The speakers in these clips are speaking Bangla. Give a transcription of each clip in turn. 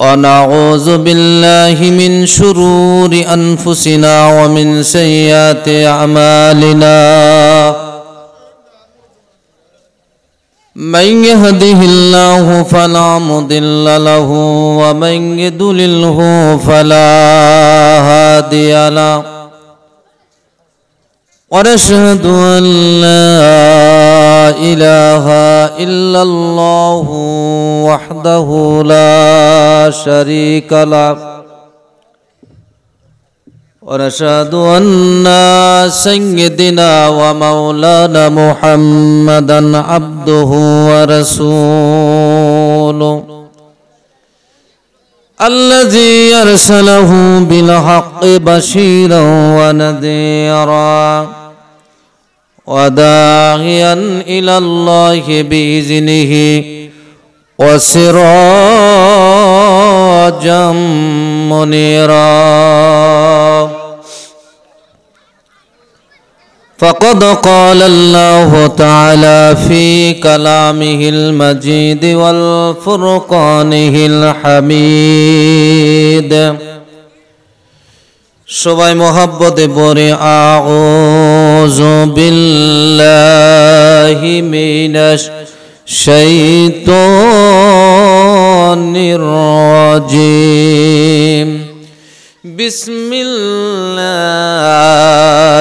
ونعوذ بالله من شرور أنفسنا ومن سيئات أعمالنا من يهده الله فلا مضل له ومن فلا هادي له ونشهد أن لا إله إلا الله وحده لا شريك له ونشهد أن سيدنا ومولانا محمدا عبده ورسوله الذي يرسله بالحق بشيرا ونذيرا وداعيا إلى الله بإذنه وسراجا منيرا فقد قال الله تعالى في كلامه المجيد والفرقانه الحميد شبه محبت بوري أعوذ بالله من الشيطان الرجيم بسم الله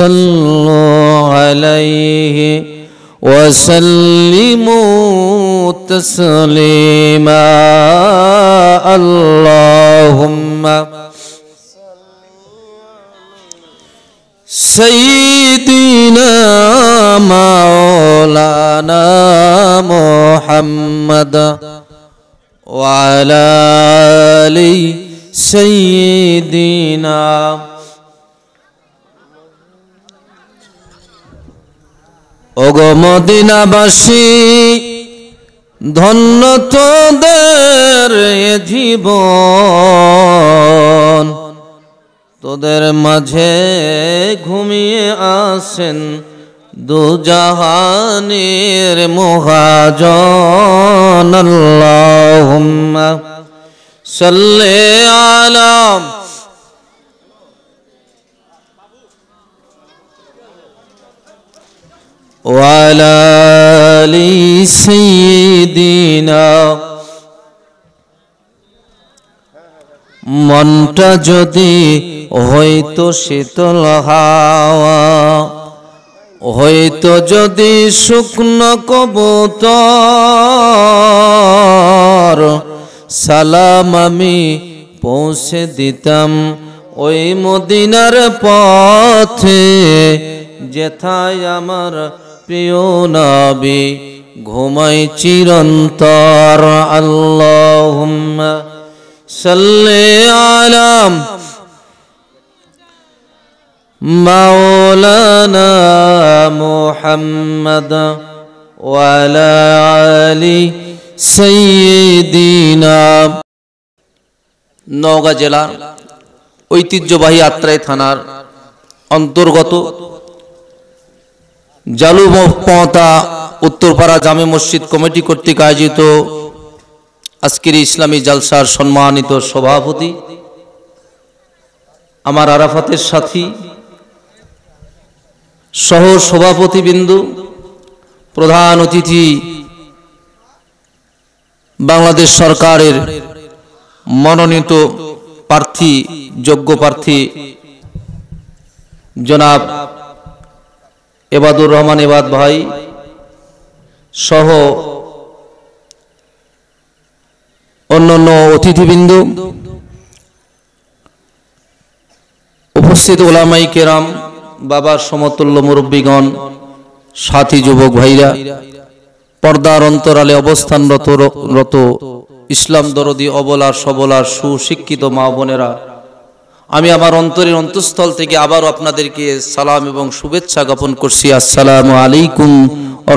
صلوا عليه وسلموا تسليما اللهم سيدنا مولانا محمد وعلى آله سيدنا ওগো মদিনাবাসী ধন্য তোদের জীবন তোদের মাঝে ঘুমিয়ে আসেন দুজাহানের মহাজন আল্লাহ সাল্লে আলাম وعلى آل سيدنا মনটা যদি হয়তো শীতল হাওয়া হয়তো যদি শুকনো কবুতর সালাম আমি পৌঁছে দিতাম ওই মদিনার পথে যেথায় আমার প্রিয় নবী ঘুমাই চিরন্তর আল্লাহ সাল্লে আলাম মাওলানা মুহাম্মদ ওয়ালা আলি সৈয়দিনা নওগাঁ জেলার ঐতিহ্যবাহী আত্রাই থানার অন্তর্গত জালু মহতা উত্তরপাড়া জামে মসজিদ কমিটি কর্তৃক আয়োজিত আজকের ইসলামী জালসার সম্মানিত সভাপতি আমার আরাফাতের সাথী সহ সভাপতি বিন্দু প্রধান অতিথি বাংলাদেশ সরকারের মনোনীত প্রার্থী যোগ্য প্রার্থী জনাব এবাদুর রহমান এবাদ ভাই সহ অন্যান্য অতিথিবৃন্দ উপস্থিত ওলামাই কেরাম বাবার সমতুল্য মুরব্বীগণ সাথী যুবক ভাইরা পর্দার অন্তরালে অবস্থানরত রত ইসলাম দরদি অবলা সবলা সুশিক্ষিত মা বোনেরা আমি আমার অন্তরের অন্তঃস্থল থেকে আবারও আপনাদেরকে সালাম এবং শুভেচ্ছা জ্ঞাপন করছি আসসালামু আলাইকুম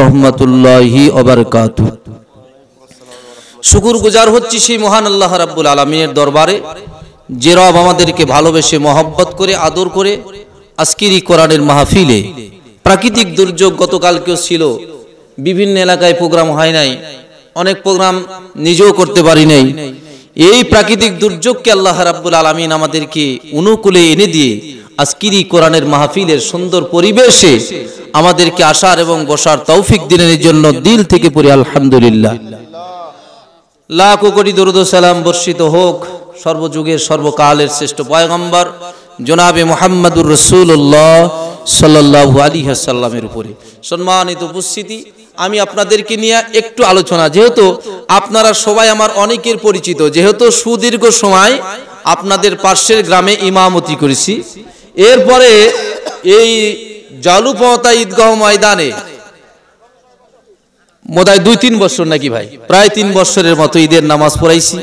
রহমতুল্লাহি অবরকাত শুকুর গুজার হচ্ছি সেই মহান আল্লাহ রাব্বুল আলমিনের দরবারে যে রব আমাদেরকে ভালোবেসে মহব্বত করে আদর করে আজকের এই কোরআনের মাহফিলে প্রাকৃতিক দুর্যোগ গতকালকেও ছিল বিভিন্ন এলাকায় প্রোগ্রাম হয় নাই অনেক প্রোগ্রাম নিজেও করতে পারি নাই এই প্রাকৃতিক দুর্যোগকে আল্লাহ রাব্বুল আলমিন আমাদেরকে অনুকূলে এনে দিয়ে আজকিরি কোরআনের মাহফিলের সুন্দর পরিবেশে আমাদেরকে আসার এবং বসার তৌফিক দিনের জন্য দিল থেকে পড়ি আলহামদুলিল্লাহ লাখ কোটি দরুদ সালাম বর্ষিত হোক সর্বযুগের সর্বকালের শ্রেষ্ঠ পয়গম্বর জনাবে মোহাম্মদুর রসুল্লাহ সাল্লাহ আলী হাসাল্লামের উপরে সম্মানিত উপস্থিতি আমি আপনাদেরকে নিয়ে একটু আলোচনা যেহেতু আপনারা সবাই আমার অনেকের পরিচিত যেহেতু সুদীর্ঘ সময় আপনাদের পার্শ্বের গ্রামে ইমামতি করেছি এরপরে এই জালুপতা ঈদগাহ ময়দানে মোদায় দুই তিন বছর নাকি ভাই প্রায় তিন বছরের মতো ঈদের নামাজ পড়াইছি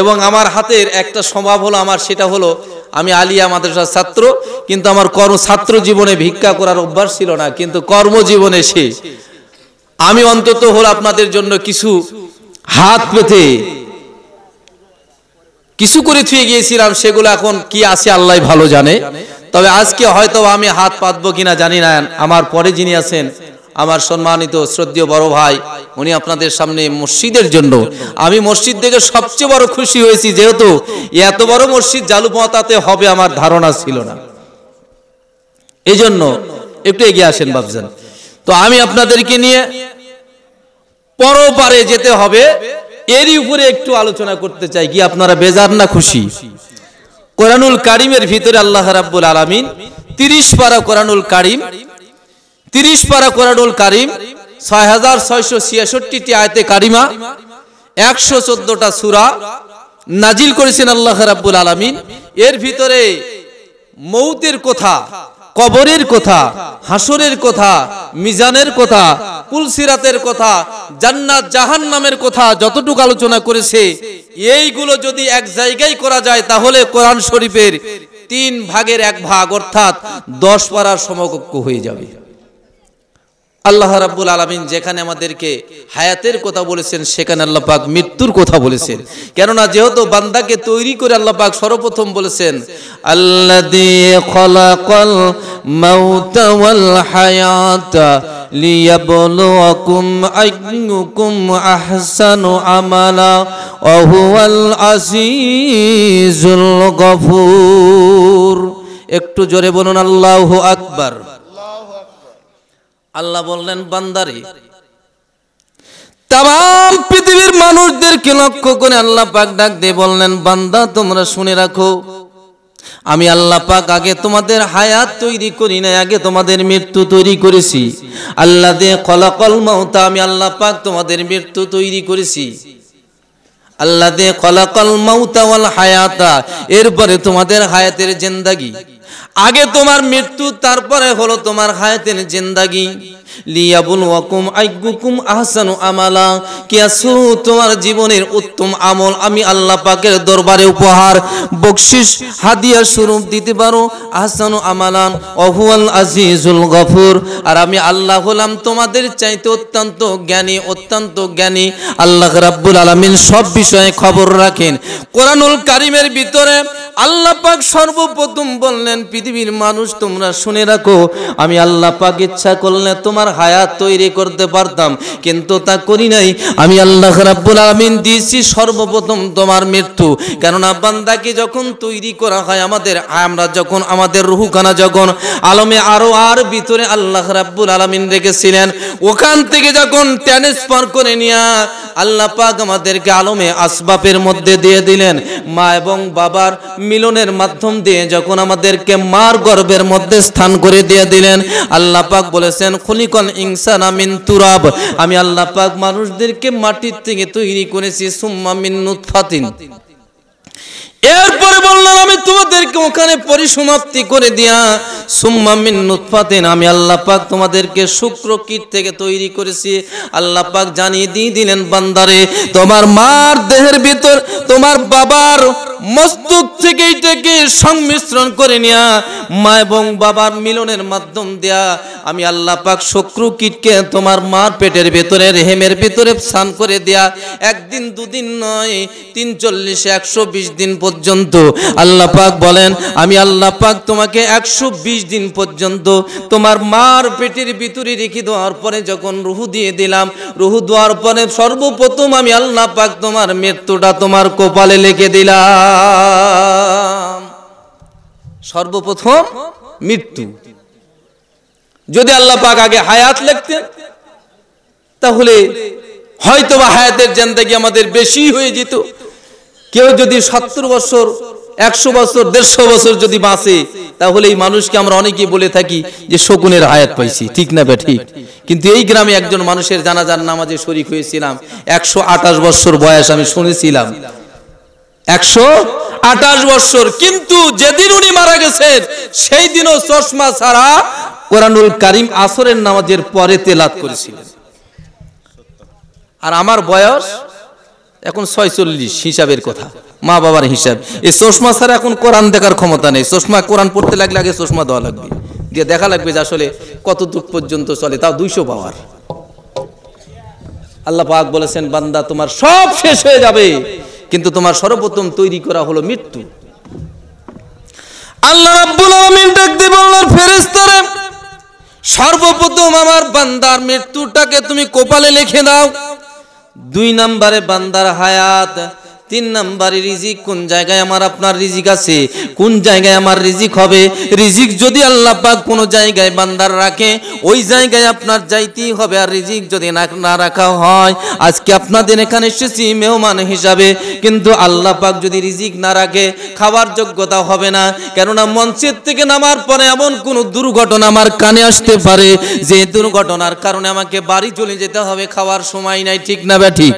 এবং আমার হাতের একটা স্বভাব হলো আমার সেটা হলো আমি আলিয়া মাদ্রাসার ছাত্র কিন্তু আমার কর্ম ছাত্র জীবনে ভিক্ষা করার অভ্যাস ছিল না কিন্তু কর্মজীবনে সে আমি অন্তত হল আপনাদের জন্য কিছু হাত পেতে কিছু করে থুয়ে গিয়েছিলাম সেগুলো এখন কি আছে আল্লাহ ভালো জানে তবে আজকে হয়তো আমি হাত পাতবো কিনা জানি না আমার পরে যিনি আছেন আমার সম্মানিত শ্রদ্ধীয় বড় ভাই উনি আপনাদের সামনে মসজিদের জন্য আমি মসজিদ থেকে সবচেয়ে বড় খুশি হয়েছি যেহেতু এত বড় মসজিদ জালুপতাতে হবে আমার ধারণা ছিল না এই জন্য একটু এগিয়ে আসেন বাবজান তো আমি আপনাদেরকে নিয়ে পরপারে যেতে হবে এরই উপরে একটু আলোচনা করতে চাই কি আপনারা বেজার না খুশি কোরআনুল কারিমের ভিতরে আল্লাহ রাব্বুল আলামিন তিরিশ পারা কোরআনুল কারিম তিরিশ পারা কোরআনুল কারিম ছয় হাজার ছয়শো ছিয়াষট্টিটি আয়তে কারিমা একশো চোদ্দটা সূরা নাজিল করেছেন আল্লাহ রাব্বুল আলামিন এর ভিতরে মৌতের কথা কবরের কথা হাসরের কথা মিজানের কথা কুলসিরাতের কথা জান্নাত জাহান নামের কথা যতটুকু আলোচনা করেছে এইগুলো যদি এক জায়গায় করা যায় তাহলে কোরআন শরীফের তিন ভাগের এক ভাগ অর্থাৎ দশ পাড়ার সমকক্ষ হয়ে যাবে আল্লাহ রাব্বুল আলামিন যেখানে আমাদেরকে হায়াতের কথা বলেছেন সেখানে আল্লাহ পাক মৃত্যুর কথা বলেছেন কেননা যেহেতু বান্দাকে তৈরি করে আল্লাহ পাক সর্বপ্রথম বলেছেন আল্লাহ দিয়ে খলাকল ওয়াল হায়াতা লিয়াবলুয়াকুম আইয়ুকুম আহসানু আমালা ওহুয়াল আজিজুল গফুর একটু জোরে বলুন আল্লাহু আকবার আল্লাহ বললেন বান্দারে তাম পৃথিবীর মানুষদেরকে লক্ষ্য করে আল্লাহ পাক ডাক দিয়ে বললেন বান্দা তোমরা শুনে রাখো আমি আল্লাহ পাক আগে তোমাদের হায়াত তৈরি করি নাই আগে তোমাদের মৃত্যু তৈরি করেছি আল্লাহ দে কলাকল মাউতা আমি আল্লাহ পাক তোমাদের মৃত্যু তৈরি করেছি আল্লাহ দে কলাকল মাউতা ওয়াল হায়াতা এরপরে তোমাদের হায়াতের জেন্দাগি আগে তোমার মৃত্যু তারপরে হলো তোমার হায়াতের জিন্দাগি লিয়াবুলওয়াকুম আইগুকুম আহসানু আমালা কিয়াসু তোমার জীবনের উত্তম আমল আমি আল্লাহ পাকের দরবারে উপহার হাদিয়া স্বরূপ দিতে পারো আহসানু আমালান আজিজুল গফুর আর আমি আল্লাহ হলাম তোমাদের চাইতে অত্যন্ত জ্ঞানী অত্যন্ত জ্ঞানী আল্লাহ রাব্বুল আলামিন সব বিষয়ে খবর রাখেন কোরআনুল কারিমের ভিতরে আল্লাহ পাক সর্বপ্রথম বললেন পৃথিবীর মানুষ তোমরা শুনে রাখো আমি আল্লাহ পাক ইচ্ছা করলে তোমার আমার হায়াত তৈরি করতে পারতাম কিন্তু তা করি নাই আমি আল্লাহ রাব্বুল আমিন দিয়েছি সর্বপ্রথম তোমার মৃত্যু কেননা বান্দাকে যখন তৈরি করা হয় আমাদের আমরা যখন আমাদের রুহুখানা যখন আলমে আরও আর ভিতরে আল্লাহ রাব্বুল আলমিন রেখেছিলেন ওখান থেকে যখন ট্রান্সফার করে নিয়া আল্লাহ পাক আমাদেরকে আলমে আসবাবের মধ্যে দিয়ে দিলেন মা এবং বাবার মিলনের মাধ্যম দিয়ে যখন আমাদেরকে মার গর্বের মধ্যে স্থান করে দিয়ে দিলেন আল্লাহ পাক বলেছেন খুলি আমি আল্লাহ পাক মানুষদেরকে মাটির থেকে তৈরি করেছি সুম্মা মিন্নুৎ ফাতিন এরপরে বললাম আমি তোমাদেরকে ওখানে পরিসমাপ্তি করে দিয়া সুম্মামিন নুৎফাতেন আমি আল্লাহ পাক তোমাদেরকে শুক্র কীট থেকে তৈরি করেছি আল্লাহ পাক জানিয়ে দিয়ে দিলেন বান্দারে তোমার মার দেহের ভিতর তোমার বাবার মস্তক থেকে এটাকে সংমিশ্রণ করে নিয়া মা এবং বাবার মিলনের মাধ্যম দেয়া আমি আল্লাহ পাক শুক্র কীটকে তোমার মার পেটের ভেতরে রেহেমের ভেতরে স্নান করে দেয়া একদিন দুদিন নয় তিন চল্লিশ একশো বিশ দিন পর পর্যন্ত আল্লাহ পাক বলেন আমি আল্লাহ পাক তোমাকে একশো দিন পর্যন্ত তোমার মার পেটের ভিতরে রেখে দেওয়ার পরে যখন রুহু দিয়ে দিলাম রুহু দেওয়ার পরে সর্বপ্রথম আমি আল্লাহ পাক তোমার মৃত্যুটা তোমার কপালে লেগে দিলাম সর্বপ্রথম মৃত্যু যদি আল্লাহ পাক আগে হায়াত লিখতেন তাহলে হয়তোবা হায়াতের জেন্দাগি আমাদের বেশি হয়ে যেত কেউ যদি সত্তর বছর একশো বছর দেড়শো বছর যদি বাঁচে তাহলে এই মানুষকে আমরা অনেকে বলে থাকি যে শকুনের আয়াত পাইছি ঠিক না ঠিক কিন্তু এই গ্রামে একজন মানুষের জানাজার নামাজে শরিক হয়েছিলাম একশো আঠাশ বছর বয়স আমি শুনেছিলাম একশো আঠাশ বছর কিন্তু যেদিন উনি মারা গেছেন সেই দিনও চশমা ছাড়া কোরআনুল কারিম আসরের নামাজের পরে তেলাত করেছিলেন আর আমার বয়স এখন ছয়চল্লিশ হিসাবের কথা মা বাবার হিসাব এই চশমা ছাড়া এখন কোরআন দেখার ক্ষমতা নেই চশমা কোরআন পড়তে লাগলে আগে চশমা দেওয়া লাগবে দিয়ে দেখা লাগবে যে আসলে কত দূর পর্যন্ত চলে তাও দুইশো পাওয়ার আল্লাহ পাক বলেছেন বান্দা তোমার সব শেষ হয়ে যাবে কিন্তু তোমার সর্বপ্রথম তৈরি করা হলো মৃত্যু আল্লাহ রাব্বুল আলামিন ডাকতে বললেন সর্বপ্রথম আমার বান্দার মৃত্যুটাকে তুমি কোপালে লিখে দাও দুই নম্বরে বান্দার হায়াত তিন নাম্বারে রিজিক কোন জায়গায় আমার আপনার রিজিক আছে কোন জায়গায় আমার রিজিক হবে রিজিক যদি আল্লাহ পাক কোনো জায়গায় বান্দার রাখে ওই জায়গায় আপনার যাইতেই হবে আর রিজিক যদি না রাখা হয় আজকে আপনাদের এখানে এসেছি মেহমান হিসাবে কিন্তু আল্লাহ পাক যদি রিজিক না রাখে খাওয়ার যোগ্যতা হবে না কেননা মঞ্চের থেকে নামার পরে এমন কোনো দুর্ঘটনা আমার কানে আসতে পারে যে দুর্ঘটনার কারণে আমাকে বাড়ি চলে যেতে হবে খাওয়ার সময় নাই ঠিক না ব্যা ঠিক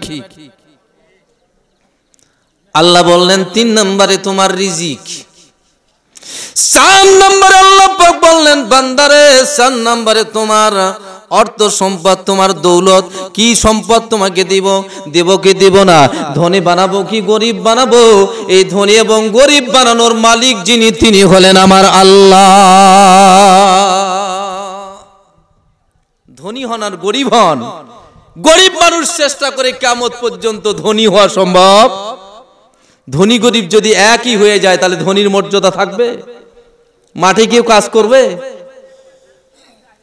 আল্লাহ বললেন তিন নম্বরে তোমার রিজিক চার নম্বরে আল্লাহ বললেন বান্দারে চার নম্বরে তোমার অর্থ সম্পদ তোমার দৌলত কি সম্পদ তোমাকে দিব দেব কি দেব না ধনী বানাবো কি গরিব বানাবো এই ধনী এবং গরিব বানানোর মালিক যিনি তিনি হলেন আমার আল্লাহ ধনী হন আর গরিব হন গরিব মানুষ চেষ্টা করে কেমন পর্যন্ত ধনী হওয়া সম্ভব ধনী গরিব যদি একই হয়ে যায় তাহলে ধনির মর্যাদা থাকবে মাঠে কেউ কাজ করবে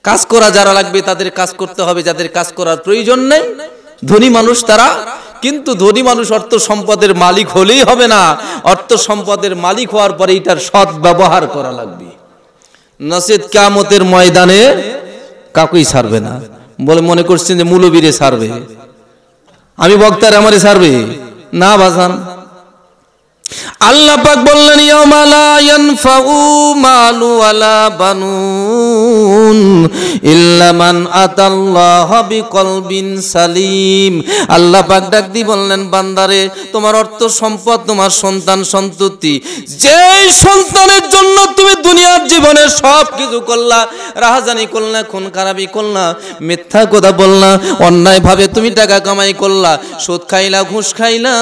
কাজ করা যারা লাগবে তাদের কাজ করতে হবে যাদের কাজ করার প্রয়োজন নেই ধনী মানুষ তারা কিন্তু ধনী মানুষ অর্থ সম্পদের মালিক হলেই হবে না অর্থ সম্পদের মালিক হওয়ার পরে এটার সৎ ব্যবহার করা লাগবে নসিদ কামতের ময়দানে কাকুই সারবে না বলে মনে করছেন যে মূলবীরে সারবে আমি বক্তার আমারে সারবে না বাজান আল্লাহ পাক বললেন ইয়ামালায়ান ফাউ মালু আলা বানুন ইল্লা মান আতাল্লাহ বিকলবিন সালিম আল্লাহ পাক ডাক বললেন বান্দারে তোমার অর্থ সম্পদ তোমার সন্তান সন্ততি যেই সন্তানের জন্য তুমি দুনিয়ার জীবনে সব কিছু করলা রাহাজানি করলা খুন খারাপি করলা মিথ্যা কথা বললা অন্যায়ভাবে তুমি টাকা কামাই করলা সুদ খাইলা ঘুষ খাইলা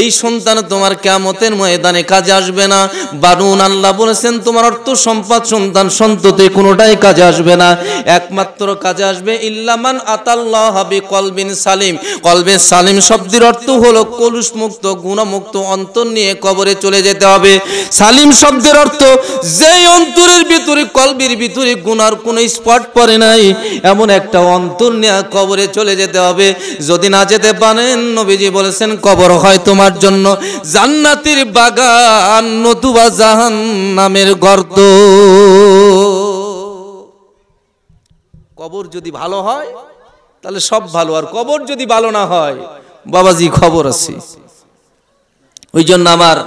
এই সন্তান তোমার কেমতের ময়দানে কাজে আসবে না বানুন আল্লাহ বলেছেন তোমার অর্থ সম্পদ সন্তান সন্ততে কোনোটাই কাজে আসবে না একমাত্র কাজে আসবে ইল্লামান আতাল্লাহ হাবি কলবিন সালিম কলবে সালিম শব্দের অর্থ হলো কলুষ মুক্ত গুণমুক্ত অন্তর নিয়ে কবরে চলে যেতে হবে সালিম শব্দের অর্থ যেই অন্তরের ভিতরে কলবির ভিতরে গুনার কোনো স্পট পড়ে নাই এমন একটা অন্তর নেওয়া কবরে চলে যেতে হবে যদি না যেতে পারেন নবীজি বলেছেন কবর হয় তোমার জন্য জান্নাতির বাগান নতুবা জাহান নামের গর্ত কবর যদি ভালো হয় তাহলে সব ভালো আর কবর যদি ভালো না হয় বাবাজি খবর আছে ওই জন্য আমার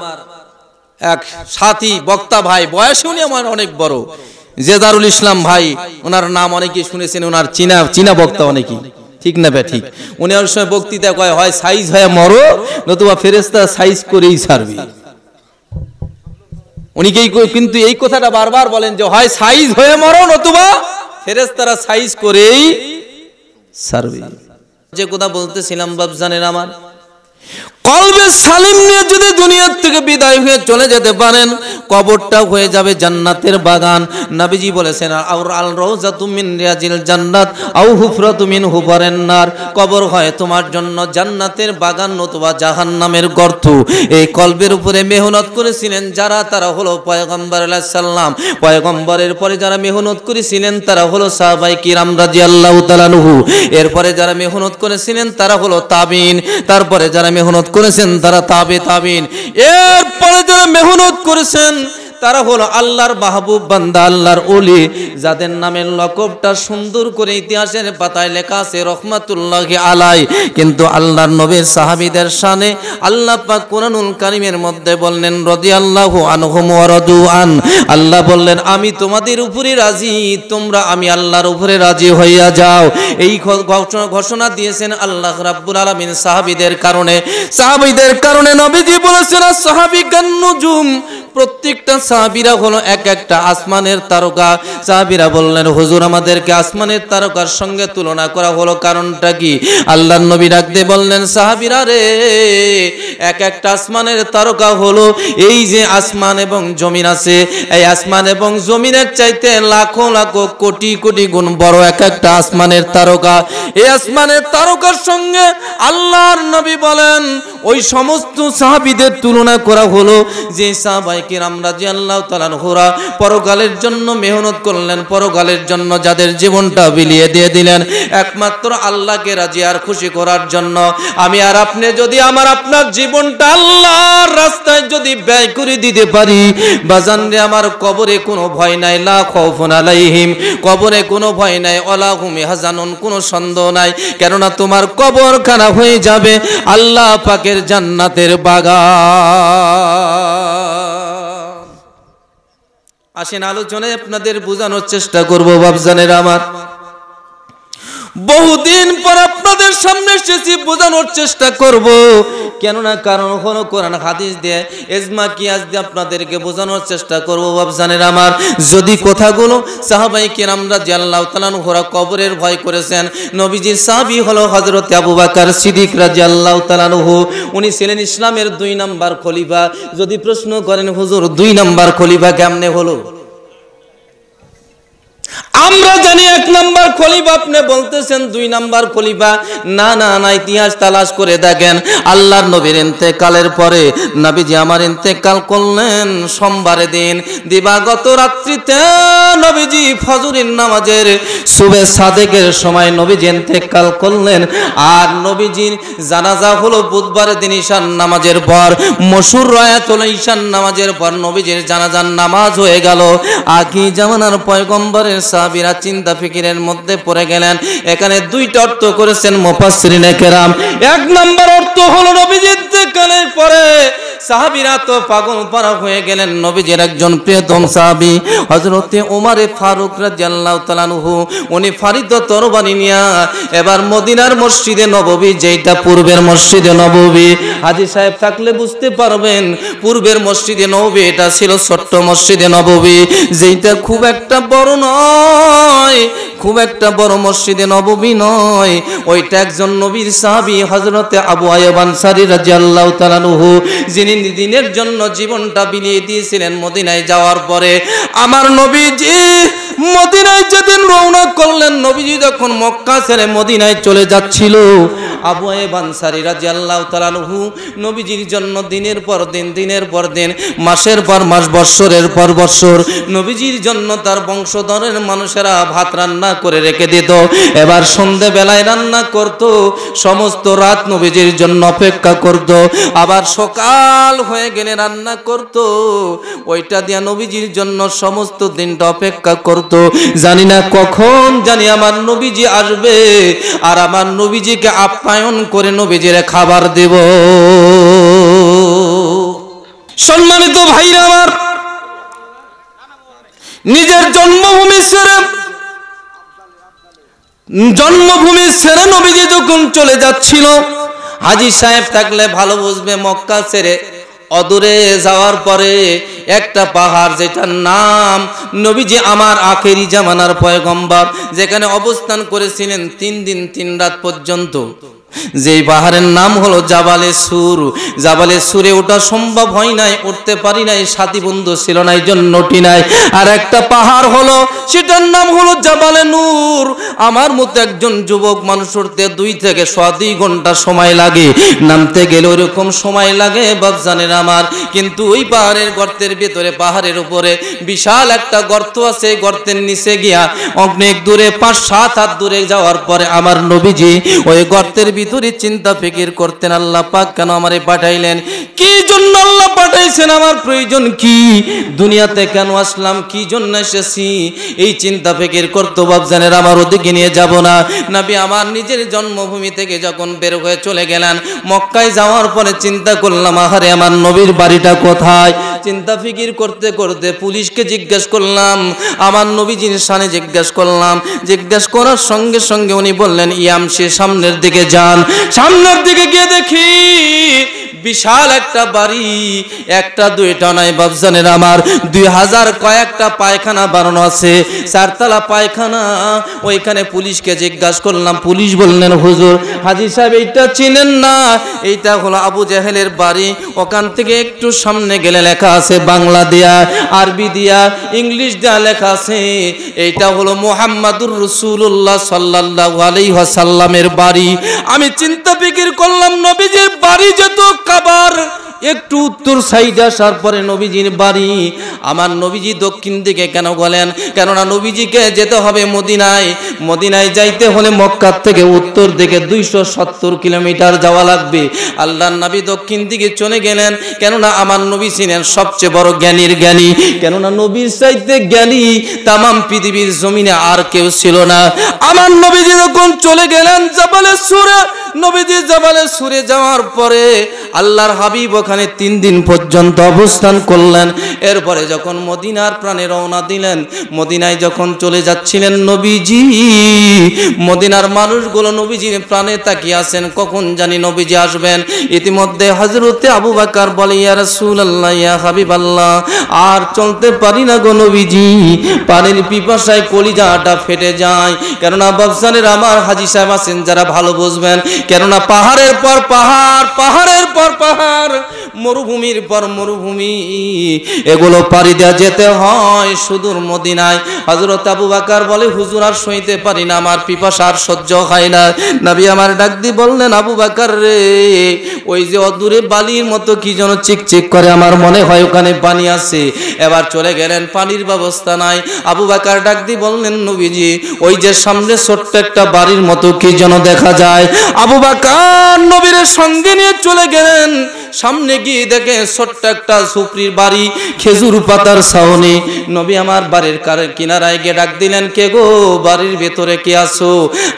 এক সাথী বক্তা ভাই বয়সে উনি আমার অনেক বড় জেদারুল ইসলাম ভাই ওনার নাম অনেকে শুনেছেন ওনার চীনা চীনা বক্তা অনেকেই ঠিক না ব্যা ঠিক উনি অনেক সময় বক্তৃতা কয় হয় সাইজ হয়ে মরো নতুবা ফেরেস্তা সাইজ করেই ছাড়বি উনি কিন্তু এই কথাটা বারবার বলেন যে হয় সাইজ হয়ে মরো নতুবা ফেরেস তারা সাইজ করেই সার্ভে যে কথা বলতেছিলাম বাবজানের আমার কলবে সালিম নিয়ে যদি দুনিয়ার থেকে বিদায় হয়ে চলে যেতে পারেন কবরটা হয়ে যাবে জান্নাতের বাগান নাবিজি বলেছেন আউর আল রৌজা তুমিন রিয়াজিল জান্নাত আউ হুফরা তুমিন হুফারেন নার কবর হয় তোমার জন্য জান্নাতের বাগান নতুবা জাহান নামের গর্ত এই কলবের উপরে মেহনত করেছিলেন যারা তারা হলো পয়গম্বর আলাহ সাল্লাম পয়গম্বরের পরে যারা মেহনত করেছিলেন তারা হলো সাহবাই কিরাম রাজি আল্লাহ তালানহু এরপরে যারা মেহনত করেছিলেন তারা হলো তাবিন তারপরে যারা মেহনত করেছেন তারা তাবে তাবিন এরপরে যারা মেহনত করেছেন তারা হলো আল্লাহর মাহবুব বান্দা আল্লাহর ওলি যাদের নামে লকবটা সুন্দর করে ইতিহাসের পাতায় লেখা আছে রহমাতুল্লাহ আলাই কিন্তু আল্লাহর নবীর সাহাবিদের শানে আল্লাহ পাক কোরআনুল কারিমের মধ্যে বললেন রদি আল্লাহ আনহমু আন আল্লাহ বললেন আমি তোমাদের উপরে রাজি তোমরা আমি আল্লাহর উপরে রাজি হইয়া যাও এই ঘোষণা দিয়েছেন আল্লাহ রাব্বুল আলামিন সাহাবিদের কারণে সাহাবিদের কারণে নবীজি বলেছেন সাহাবি গান্নুজুম প্রত্যেকটা সাহাবিরা হলো এক একটা আসমানের তারকা সাহাবিরা বললেন হুজুর আমাদেরকে আসমানের তারকার সঙ্গে তুলনা করা হলো কারণটা কি আল্লাহ নবী ডাকতে বললেন সাহাবিরা রে এক একটা আসমানের তারকা হলো এই যে আসমান এবং জমিন আছে এই আসমান এবং জমিনের চাইতে লাখো লাখো কোটি কোটি গুণ বড় এক একটা আসমানের তারকা এই আসমানের তারকার সঙ্গে আল্লাহর নবী বলেন ওই সমস্ত সাহাবিদের তুলনা করা হলো যে সাহাবাইকে আমরা যে পরকালের জন্য মেহনত করলেন পরকালের জন্য যাদের জীবনটা বিলিয়ে দিয়ে দিলেন একমাত্র আল্লাহকে রাজি আর খুশি করার জন্য আমি আর আপনি যদি আমার আপনার জীবনটা আল্লাহর রাস্তায় যদি ব্যয় করে দিতে পারি বাজানরে আমার কবরে কোনো ভয় নাই লাহিম কবরে কোনো ভয় নাই অলা হুমি হাজানুন কোনো সন্দেহ নাই কেননা তোমার কবর খানা হয়ে যাবে আল্লাহ পাকের জান্নাতের বাগা আসেন আলোচনায় আপনাদের বোঝানোর চেষ্টা করবো বাবজানের আমার বহুদিন পর আপনাদের সামনে এসেছি বোঝানোর চেষ্টা করব কেননা কারণ হলো কোরআন হাদিস দিয়ে এজমা কিয়াস দিয়ে আপনাদেরকে বোঝানোর চেষ্টা করব জানের আমার যদি কথাগুলো সাহাবাই কেরামরা জিয়াল্লাহ তালান হোরা কবরের ভয় করেছেন নবীজির সাহাবি হলো হজরত আবু বাকার সিদ্দিক রাজিয়াল্লাহ তালানহু উনি ছিলেন ইসলামের দুই নাম্বার খলিফা যদি প্রশ্ন করেন হুজুর দুই নাম্বার খলিফা কেমনে হলো আমরা জানি এক নাম্বার খলিফা আপনি বলতেছেন দুই নাম্বার খলিফা না না না ইতিহাস তালাশ করে দেখেন আল্লাহর নবীর ইন্তেকালের পরে নবীজি আমার ইন্তেকাল করলেন সোমবারে দিন দিবাগত রাত্রিতে নবীজি ফজরের নামাজের সুবে সাদেকের সময় নবীজি ইন্তেকাল করলেন আর নবীজির জানাজা হলো বুধবার দিন ঈশান নামাজের পর মসুর রয়াতুল ঈশান নামাজের পর নবীজির জানাজার নামাজ হয়ে গেল আকি জামানার পয়গম্বরের সাহ সাহাবিরা চিন্তা ফিকিরের মধ্যে পড়ে গেলেন এখানে দুইটা অর্থ করেছেন মোপাশ্রীনে কেরাম এক নম্বর অর্থ হলো নবীজির কানের পরে সাহাবিরা তো পাগল পারা হয়ে গেলেন নবীজির একজন প্রিয়তম সাহাবি ফারুক তাআলাহু উনি ফারিদ তরবানি নিয়া এবার মদিনার মসজিদে নববী যেটা পূর্বের মসজিদে নববী হাজী সাহেব থাকলে বুঝতে পারবেন পূর্বের মসজিদে নববী এটা ছিল ছোট্ট মসজিদে নববী যেটা খুব একটা বড় নয় নয় খুব একটা বড় মসজিদে নববী নয় ওইটা একজন নবীর সাহাবি হজরতে আবু আয়বান সারি রাজি আল্লাহ তালানুহু যিনি দিনের জন্য জীবনটা বিলিয়ে দিয়েছিলেন মদিনায় যাওয়ার পরে আমার নবীজি মদিনায় যেদিন রওনা করলেন নবীজি যখন মক্কা ছেড়ে মদিনায় চলে যাচ্ছিল আবু আনসারি রাজি আল্লাহ তালানহু নবীজির জন্য দিনের পর দিন দিনের পর দিন মাসের পর মাস বৎসরের পর বৎসর নবীজির জন্য তার বংশধরের মানুষেরা ভাত রান্না রান্না করে রেখে দিত এবার সন্ধে বেলায় রান্না করত সমস্ত রাত নবীজির জন্য অপেক্ষা করত আবার সকাল হয়ে গেলে রান্না করত ওইটা দিয়া নবীজির জন্য সমস্ত দিনটা অপেক্ষা করত জানি না কখন জানি আমার নবীজি আসবে আর আমার নবীজিকে আপ্যায়ন করে নবীজির খাবার দেব সম্মানিত ভাইরা আমার নিজের জন্মভূমি সেরে জন্মভূমি ছেড়ে নবীজি যখন চলে যাচ্ছিল হাজি সাহেব থাকলে ভালো বুঝবে মক্কা ছেড়ে অদূরে যাওয়ার পরে একটা পাহাড় যেটার নাম নবীজি আমার আখেরি জামানার পয়গম্বর যেখানে অবস্থান করেছিলেন তিন দিন তিন রাত পর্যন্ত যে পাহাড়ের নাম হলো জাবালে সুর জাবালে সুরে ওটা সম্ভব হয় নাই উঠতে পারি নাই সাথী বন্ধু ছিল না এই জন্য নাই আর একটা পাহাড় হলো সেটার নাম হলো জাবালে নূর আমার মতো একজন যুবক মানুষ উঠতে দুই থেকে ছ দুই ঘন্টা সময় লাগে নামতে গেলে ওরকম সময় লাগে বাবজানের আমার কিন্তু ওই পাহাড়ের গর্তের ভেতরে পাহাড়ের উপরে বিশাল একটা গর্ত আছে গর্তের নিচে গিয়া অনেক দূরে পাঁচ সাত হাত দূরে যাওয়ার পরে আমার নবীজি ওই গর্তের ভিতরে চিন্তা ফিকির করতেন আল্লাহ পাক কেন আমারে পাঠাইলেন কি জন্য আল্লাহ পাঠাইছেন আমার প্রয়োজন কি দুনিয়াতে কেন আসলাম কি জন্য এসেছি এই চিন্তা ফিকির করতো বাবজানের আমার ওদিকে নিয়ে যাব না নাবি আমার নিজের জন্মভূমি থেকে যখন বের হয়ে চলে গেলেন মক্কায় যাওয়ার পরে চিন্তা করলাম আহারে আমার নবীর বাড়িটা কোথায় চিন্তা ফিকির করতে করতে পুলিশকে জিজ্ঞেস করলাম আমার নবীজির সানে জিজ্ঞেস করলাম জিজ্ঞেস করার সঙ্গে সঙ্গে উনি বললেন ইয়াম সে সামনের দিকে যান সামনের দিকে গিয়ে দেখি বিশাল একটা বাড়ি একটা দুইটা নাই বাবজানের আমার দুই হাজার কয়েকটা পায়খানা বানানো আছে চারতলা পায়খানা ওইখানে পুলিশকে জিজ্ঞাসা করলাম পুলিশ বললেন হুজুর হাজি সাহেব এইটা চিনেন না এইটা হলো আবু জাহেলের বাড়ি ওখান থেকে একটু সামনে গেলে লেখা আছে বাংলা দিয়া আরবি দিয়া ইংলিশ দেওয়া লেখা আছে এইটা হলো মোহাম্মদুর রসুল্লাহ সাল্লাহ সাল্লামের বাড়ি আমি চিন্তা ফিকির করলাম নবীজির বাড়ি যেত কাবার একটু উত্তর সাইডে আসার পরে নবীজির বাড়ি আমার নবীজি দক্ষিণ দিকে কেন গেলেন কেননা নবীজিকে যেতে হবে মদিনায় মদিনায় যাইতে হলে মক্কার থেকে উত্তর দিকে দুইশো সত্তর কিলোমিটার যাওয়া লাগবে আল্লাহ নবী দক্ষিণ দিকে চলে গেলেন কেননা আমার নবী ছিলেন সবচেয়ে বড় জ্ঞানীর জ্ঞানী কেননা নবীর চাইতে জ্ঞানী তামাম পৃথিবীর জমিনে আর কেউ ছিল না আমার নবীজি যখন চলে গেলেন জাবালে সুরে নবীজি জবালে সুরে যাওয়ার পরে আল্লাহর হাবিব ওখানে তিন দিন পর্যন্ত অবস্থান করলেন এরপরে যখন মদিনার প্রাণে রওনা দিলেন মদিনায় যখন চলে যাচ্ছিলেন নবীজি মদিনার মানুষগুলো নবীজির প্রাণে তাকিয়ে আছেন কখন জানি নবীজি আসবেন ইতিমধ্যে হজরতে আবু বাকার বলে ইয়ার রাসূল আল্লাহ ইয়া হাবিব আল্লাহ আর চলতে পারি না গো নবীজি পানির পিপাসায় কলিজাটা ফেটে যায় কেননা বাবসানের আমার হাজি সাহেব আছেন যারা ভালো বুঝবেন কেননা পাহাড়ের পর পাহাড় পাহাড়ের পর পাহাড় মরুভূমির পর মরুভূমি এগুলো পাড়ি দেওয়া যেতে হয় সুদূর মদিনায় হজরত আবু বাকার বলে হুজুর আর শুইতে পারি না আমার পিপাস আর সহ্য হয় না নবী আমার ডাক দি বললেন আবু বাকার রে ওই যে অদূরে বালির মতো কি যেন চিকচিক করে আমার মনে হয় ওখানে পানি আছে এবার চলে গেলেন পানির ব্যবস্থা নাই আবু বাকার ডাক দি বললেন নবীজি ওই যে সামনে ছোট্ট একটা বাড়ির মতো কি যেন দেখা যায় আবু বাকার নবীর সঙ্গে নিয়ে চলে গেলেন সামনে গিয়ে দেখে ছোট্ট একটা সুপ্রির বাড়ি খেজুর পাতার সাহনে নবী আমার বাড়ির কিনারায় গিয়ে ডাক দিলেন কে গো বাড়ির ভেতরে কে আসো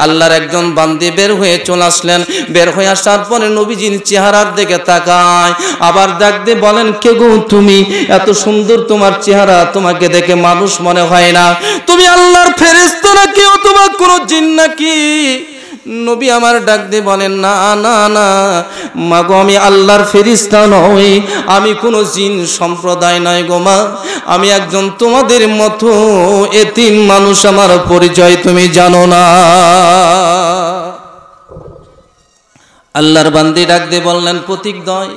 আল্লাহর একজন বান্দি বের হয়ে চলে আসলেন বের হয়ে আসার পরে নবীজির চেহারার দিকে তাকায় আবার ডাক দিয়ে বলেন কে গো তুমি এত সুন্দর তোমার চেহারা তোমাকে দেখে মানুষ মনে হয় না তুমি আল্লাহর ফেরেস্ত নাকি অথবা কোনো জিন নাকি নবী আমার ডাক দিয়ে বলেন না না না মা গো আমি আল্লাহর ফেরিস্তা নই আমি কোনো জিন সম্প্রদায় নয় গো মা আমি একজন তোমাদের মতো এতিম মানুষ আমার পরিচয় তুমি জানো না আল্লাহর বান্দি ডাক দিয়ে বললেন প্রতীক দয়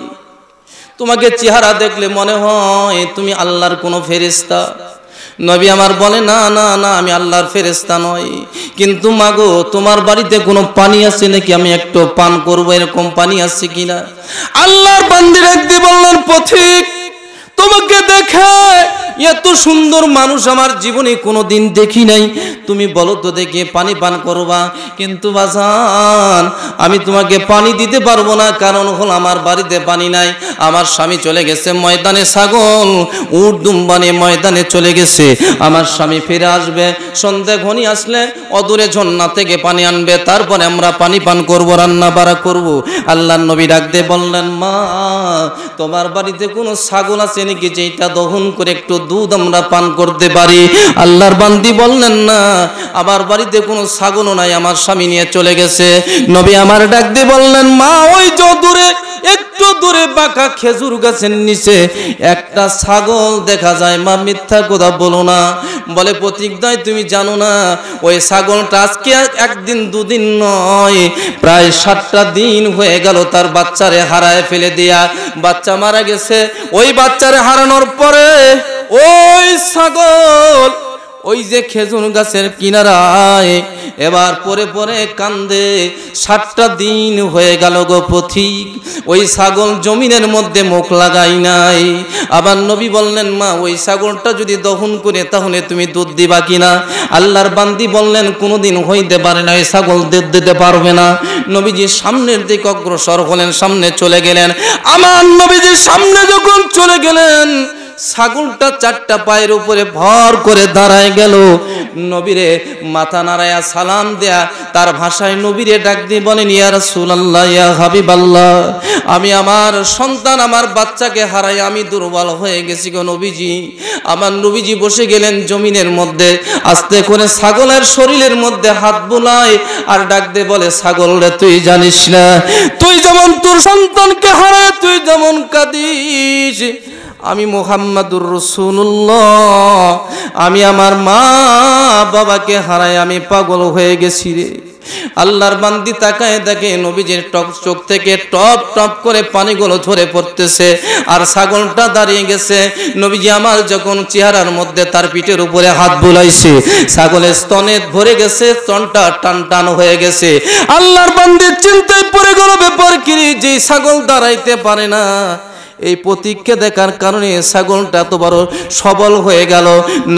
তোমাকে চেহারা দেখলে মনে হয় তুমি আল্লাহর কোনো ফেরিস্তা নবী আমার বলে না না না আমি আল্লাহর ফেরেস্তা নই কিন্তু মাগো তোমার বাড়িতে কোনো পানি আছে নাকি আমি একটু পান করবো এরকম পানি আছে কিনা আল্লাহর বান্দির একদি বললেন পথিক তোমাকে দেখে এত সুন্দর মানুষ আমার জীবনে কোনো দিন দেখি নাই তুমি বলো তো দেখে পানি পান করবা কিন্তু বাজান আমি তোমাকে পানি দিতে পারবো না কারণ হল আমার বাড়িতে পানি নাই আমার স্বামী চলে গেছে ময়দানে ছাগল উট দুম্বানে ময়দানে চলে গেছে আমার স্বামী ফিরে আসবে সন্ধ্যা ঘনি আসলে অদূরে ঝর্ণা থেকে পানি আনবে তারপরে আমরা পানি পান করব রান্না বাড়া করব আল্লাহ নবী ডাকতে বললেন মা তোমার বাড়িতে কোনো ছাগল আছে আমাদেরকে যেটা দহন করে একটু দুধ আমরা পান করতে পারি আল্লাহর বান্দি বললেন না আমার বাড়িতে কোনো ছাগলও নাই আমার স্বামী নিয়ে চলে গেছে নবী আমার ডাক দিয়ে বললেন মা ওই যদূরে একটু একটু দূরে বাঁকা খেজুর গাছের নিচে একটা ছাগল দেখা যায় মা মিথ্যা কথা বলো না বলে প্রতিজ্ঞায় তুমি জানো না ওই ছাগলটা আজকে একদিন দুদিন নয় প্রায় সাতটা দিন হয়ে গেল তার বাচ্চারে হারায় ফেলে দেয়া বাচ্চা মারা গেছে ওই বাচ্চারে হারানোর পরে ওই ছাগল ওই যে খেজুর গাছের কিনারায় এবার পরে পরে কান্দে সাতটা দিন হয়ে গেল গো পথিক ওই ছাগল জমিনের মধ্যে মুখ লাগাই নাই আবার নবী বললেন মা ওই ছাগলটা যদি দহন করে তাহলে তুমি দুধ দিবা কিনা আল্লাহর বান্দি বললেন কোনোদিন হইতে পারে না ওই ছাগল দুধ দিতে পারবে না নবীজি সামনের দিকে অগ্রসর হলেন সামনে চলে গেলেন আমার নবীজি সামনে যখন চলে গেলেন ছাগলটা চারটা পায়ের উপরে ভর করে দাঁড়ায় গেল নবীরে মাথা নাড়ায়া সালাম দেয়া তার ভাষায় নবীরে ডাক দিয়ে বলেন ইয়া রাসূলুল্লাহ ইয়া হাবিবাল্লাহ আমি আমার সন্তান আমার বাচ্চাকে হারাই আমি দুর্বল হয়ে গেছি গো নবীজি আমার নবীজি বসে গেলেন জমিনের মধ্যে আস্তে করে ছাগলের শরীরের মধ্যে হাত বোলায় আর ডাক দিয়ে বলে ছাগল রে তুই জানিস না তুই যেমন তোর সন্তানকে হারায় তুই যেমন কাঁদিস আমি মোহাম্মদুর রসুল্লাহ আমি আমার মা বাবাকে হারায় আমি পাগল হয়ে গেছি রে আল্লাহর বান্দি তাকায় দেখে নবীজির টক চোখ থেকে টপ টপ করে পানিগুলো ঝরে পড়তেছে আর ছাগলটা দাঁড়িয়ে গেছে নবীজি আমার যখন চেহারার মধ্যে তার পিঠের উপরে হাত বুলাইছে ছাগলের স্তনে ভরে গেছে স্তনটা টান টান হয়ে গেছে আল্লাহর বান্দির চিন্তায় পড়ে গেল ব্যাপার কিরি যে ছাগল দাঁড়াইতে পারে না এই প্রতীককে দেখার কারণে ছাগলটা এত বড় সবল হয়ে গেল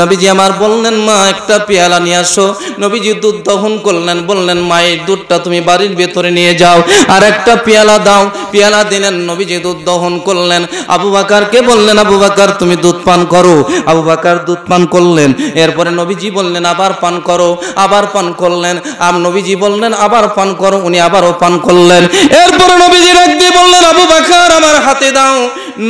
নবীজি আমার বললেন মা একটা পেয়ালা নিয়ে আসো নবীজি দুধ দহন করলেন বললেন মা এই দুধটা তুমি বাড়ির ভেতরে নিয়ে যাও আর একটা পেয়ালা দাও পেয়ালা দিলেন নবীজি দুধ দহন করলেন আবু বাকারকে বললেন আবু বাকার তুমি দুধ পান করো আবু বাকার দুধ পান করলেন এরপরে নবীজি বললেন আবার পান করো আবার পান করলেন আর নবীজি বললেন আবার পান করো উনি আবারও পান করলেন এরপরে নবীজি রাখ দিয়ে বললেন আবু বাকার আমার হাতে দাও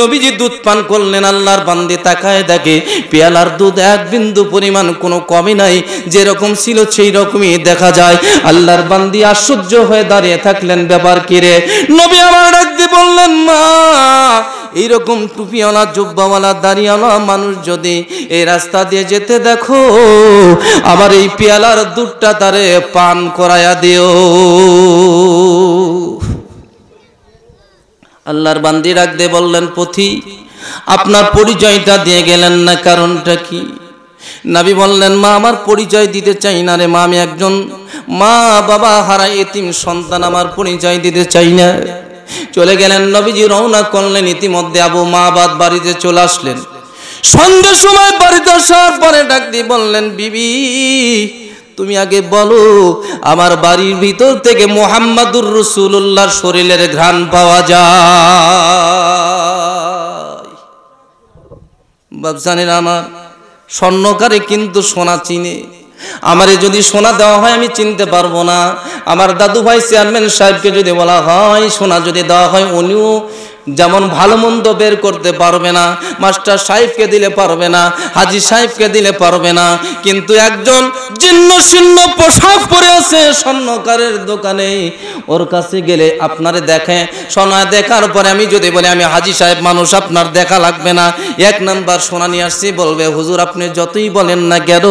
নবীজি দুধ পান করলেন আল্লাহর বান্দি তাকায় দেখে পেয়ালার দুধ এক বিন্দু পরিমাণ কোনো কমই নাই যেরকম ছিল সেই রকমই দেখা যায় আল্লাহর বান্দি আশ্চর্য হয়ে দাঁড়িয়ে থাকলেন ব্যাপার কিরে নবী আমার ডাকতে বললেন মা এইরকম টুপিওয়ালা জুব্বাওয়ালা দাঁড়িয়েওয়ালা মানুষ যদি এই রাস্তা দিয়ে যেতে দেখো আমার এই পেয়ালার দুধটা তারে পান করায়া দিও আল্লাহর বান্দি রাখতে বললেন পথি আপনার পরিচয়টা দিয়ে গেলেন না কারণটা কি নাবি বললেন মা আমার পরিচয় দিতে চাই না রে মা আমি একজন মা বাবা হারা এতিম সন্তান আমার পরিচয় দিতে চাই না চলে গেলেন নবীজি রওনা করলেন ইতিমধ্যে আবু মা বাদ বাড়িতে চলে আসলেন সন্ধ্যের সময় বাড়িতে আসার পরে ডাক দিয়ে বললেন বিবি তুমি আগে বলো আমার বাড়ির ভিতর থেকে মোহাম্মদুর রসুল্লাহর শরীরের ঘ্রাণ পাওয়া যা জানেন আমার স্বর্ণকারে কিন্তু সোনা চিনে আমারে যদি সোনা দেওয়া হয় আমি চিনতে পারবো না আমার দাদু ভাই চেয়ারম্যান সাহেবকে যদি বলা হয় সোনা যদি দেওয়া হয় উনিও যেমন ভালো মন্দ বের করতে পারবে না মাস্টার সাহেবকে দিলে পারবে না হাজি সাহেবকে দিলে পারবে না কিন্তু একজন জীর্ণ শীর্ণ পোশাক পরে আছে স্বর্ণকারের দোকানে ওর কাছে গেলে আপনারে দেখে সোনা দেখার পরে আমি যদি বলি আমি হাজি সাহেব মানুষ আপনার দেখা লাগবে না এক নাম্বার সোনা নিয়ে আসছি বলবে হুজুর আপনি যতই বলেন না কেন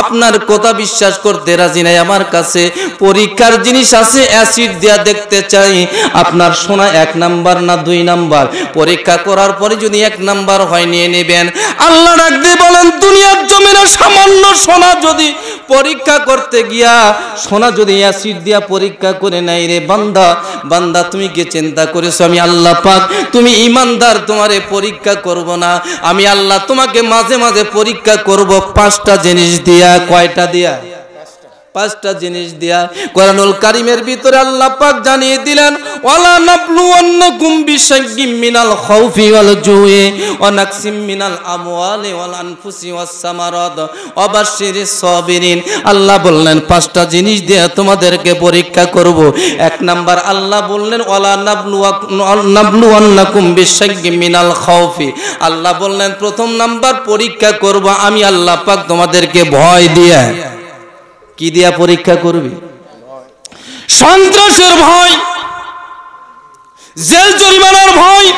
আপনার কথা বিশ্বাস করতে রাজি নাই আমার কাছে পরীক্ষার জিনিস আছে অ্যাসিড দেওয়া দেখতে চাই আপনার সোনা এক নাম্বার না দুই নাম্বার নাম্বার পরীক্ষা করার পরে যদি এক নাম্বার হয় নিয়ে নেবেন আল্লাহ রাখতে বলেন দুনিয়ার জমিনে সামান্য সোনা যদি পরীক্ষা করতে গিয়া সোনা যদি অ্যাসিড দিয়া পরীক্ষা করে নেয় রে বান্দা বান্দা তুমি কে চিন্তা করেছো আমি আল্লাহ পাক তুমি ইমানদার তোমারে পরীক্ষা করব না আমি আল্লাহ তোমাকে মাঝে মাঝে পরীক্ষা করব পাঁচটা জিনিস দিয়া কয়টা দিয়া পাঁচটা জিনিস দিয়া কোরআনুল কারিমের ভিতরে আল্লাহ পাক জানিয়ে দিলেন ওয়ালা নাবলু অন্নকুম বিশাইয়্যিম মিনাল খাউফি ওয়াল জুয়ে ওয়া নাকসিম মিনাল আমওয়ালি ওয়াল আনফুসি ওয়াস সামারাত ওয়াবাশশিরিস সাবিরিন আল্লাহ বললেন পাঁচটা জিনিস দিয়ে তোমাদেরকে পরীক্ষা করব এক নাম্বার আল্লাহ বললেন ওয়ালা নাবলু নাবলু অন্নকুম বিশাইয়্যিম মিনাল খাউফি আল্লাহ বললেন প্রথম নাম্বার পরীক্ষা করব আমি আল্লাহ পাক তোমাদেরকে ভয় দিয়ে কি দিয়া পরীক্ষা করবি সন্ত্রাসের ভয় জেল জরিমানার ভয়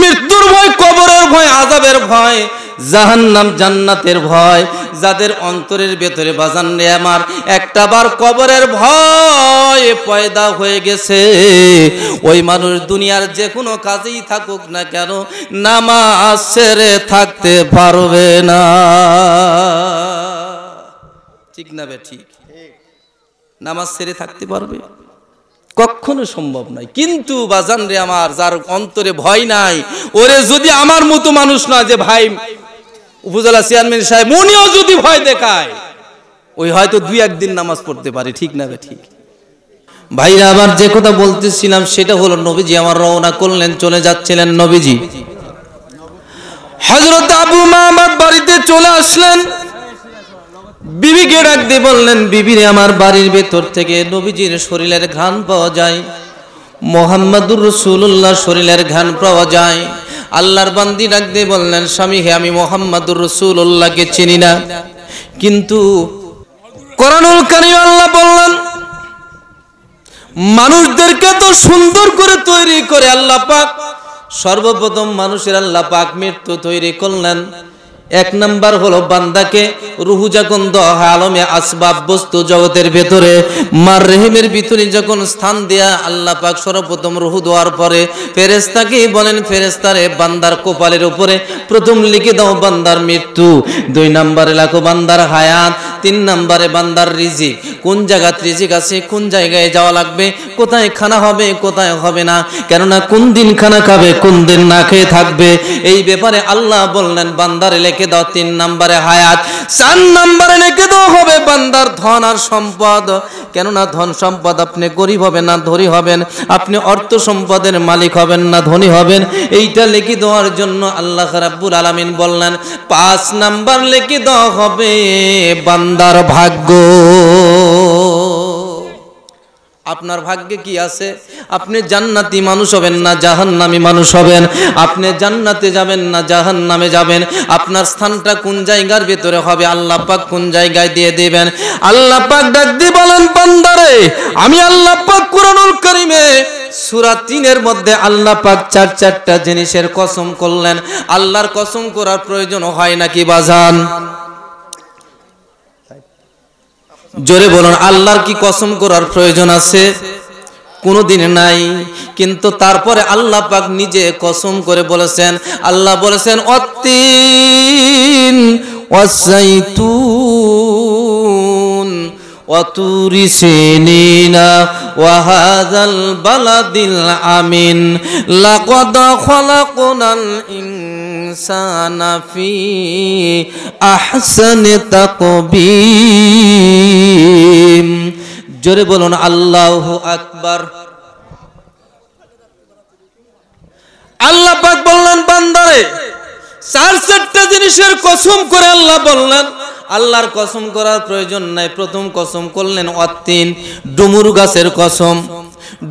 মৃত্যুর ভয় কবরের ভয় আজাবের ভয় জাহান্নাম জান্নাতের ভয় যাদের অন্তরের ভেতরে বাজান নেই আমার একটা বার কবরের ভয় পয়দা হয়ে গেছে ওই মানুষ দুনিয়ার যে কোনো কাজেই থাকুক না কেন নামাজ ছেড়ে থাকতে পারবে না ঠিক না বে ঠিক নামাজ ছেড়ে থাকতে পারবে কখনো সম্ভব নয় কিন্তু বাজান রে আমার যার অন্তরে ভয় নাই ওরে যদি আমার মতো মানুষ না যে ভাই উপজেলা চেয়ারম্যান সাহেব উনিও যদি ভয় দেখায় ওই হয়তো দুই একদিন নামাজ পড়তে পারে ঠিক না বে ঠিক ভাইরা আবার যে কথা বলতেছিলাম সেটা হলো নবীজি আমার রওনা করলেন চলে যাচ্ছিলেন নবীজি হজরত আবু মামার বাড়িতে চলে আসলেন বিবিকে ডাক দিয়ে বললেন বিবিরে আমার বাড়ির ভেতর থেকে নবীজির শরীরের ঘ্রাণ পাওয়া যায় মোহাম্মদুর রসুল্লাহ শরীরের ঘ্রাণ পাওয়া যায় আল্লাহর বান্দি ডাক দিয়ে বললেন স্বামী হে আমি মোহাম্মদুর রসুল্লাহকে চিনি না কিন্তু করানুল কানি আল্লাহ বললেন মানুষদেরকে তো সুন্দর করে তৈরি করে আল্লাহ পাক সর্বপ্রথম মানুষের আল্লাহ পাক মৃত্যু তৈরি করলেন এক নাম্বার হলো বান্দাকে রুহু যখন আলমে আসবাব বস্তু জগতের ভেতরে মার রেহেমের ভিতরে যখন স্থান দেয়া আল্লাহ পাক সর্বপ্রথম রুহু দেওয়ার পরে ফেরেস্তাকে বলেন ফেরেস্তারে বান্দার কোপালের উপরে প্রথম লিখে দাও বান্দার মৃত্যু দুই নাম্বারে লাখো বান্দার হায়াত তিন নাম্বারে বান্দার রিজিক কোন জায়গাত রিজিক আছে কোন জায়গায় যাওয়া লাগবে কোথায় খানা হবে কোথায় হবে না কেননা কোন দিন খানা খাবে কোন দিন না খেয়ে থাকবে এই ব্যাপারে আল্লাহ বললেন বান্দার লেখা রেখে দাও তিন নম্বরে হায়াত চার নম্বরে রেখে দাও হবে বান্দার ধন আর সম্পদ কেননা ধন সম্পদ আপনি গরিব হবেন না ধনী হবেন আপনি অর্থ সম্পদের মালিক হবেন না ধনী হবেন এইটা লিখে দেওয়ার জন্য আল্লাহ রাব্বুল আলামিন বললেন পাঁচ নাম্বার লিখে দেওয়া হবে বান্দার ভাগ্য আপনার ভাগ্যে কি আছে আপনি জান্নাতি মানুষ হবেন না জাহান্নামি মানুষ হবেন আপনি জান্নাতে যাবেন না জাহান্নামে যাবেন আপনার স্থানটা কোন জায়গার ভিতরে হবে আল্লাহ পাক কোন জায়গায় দিয়ে দেবেন আল্লাহ পাক ডাক দিয়ে বলেন বান্দারে আমি আল্লাহ পাক কুরআনুল কারীমে সূরা 3 এর মধ্যে আল্লাহ পাক চার চারটা জিনিসের কসম করলেন আল্লাহর কসম করার প্রয়োজন হয় নাকি বাজান জোরে বলুন আল্লাহর কি কসম করার প্রয়োজন আছে কোনো দিন নাই কিন্তু তারপরে আল্লাহ পাক নিজে কসম করে বলেছেন আল্লাহ বলেছেন অতীন অতিন অসাইতুন অতুরি সেনিনা ওয়াহাদাল বালাদিল আমিন লাকদ খলাকুনাল ইনসানা ফি আহসানি তাকবীর আজিম জোরে বলুন আল্লাহ আকবার আল্লাহ পাক বললেন বান্দারে চার চারটা জিনিসের কসম করে আল্লাহ বললেন আল্লাহর কসম করার প্রয়োজন নাই প্রথম কসম করলেন অত্তিন ডুমুর গাছের কসম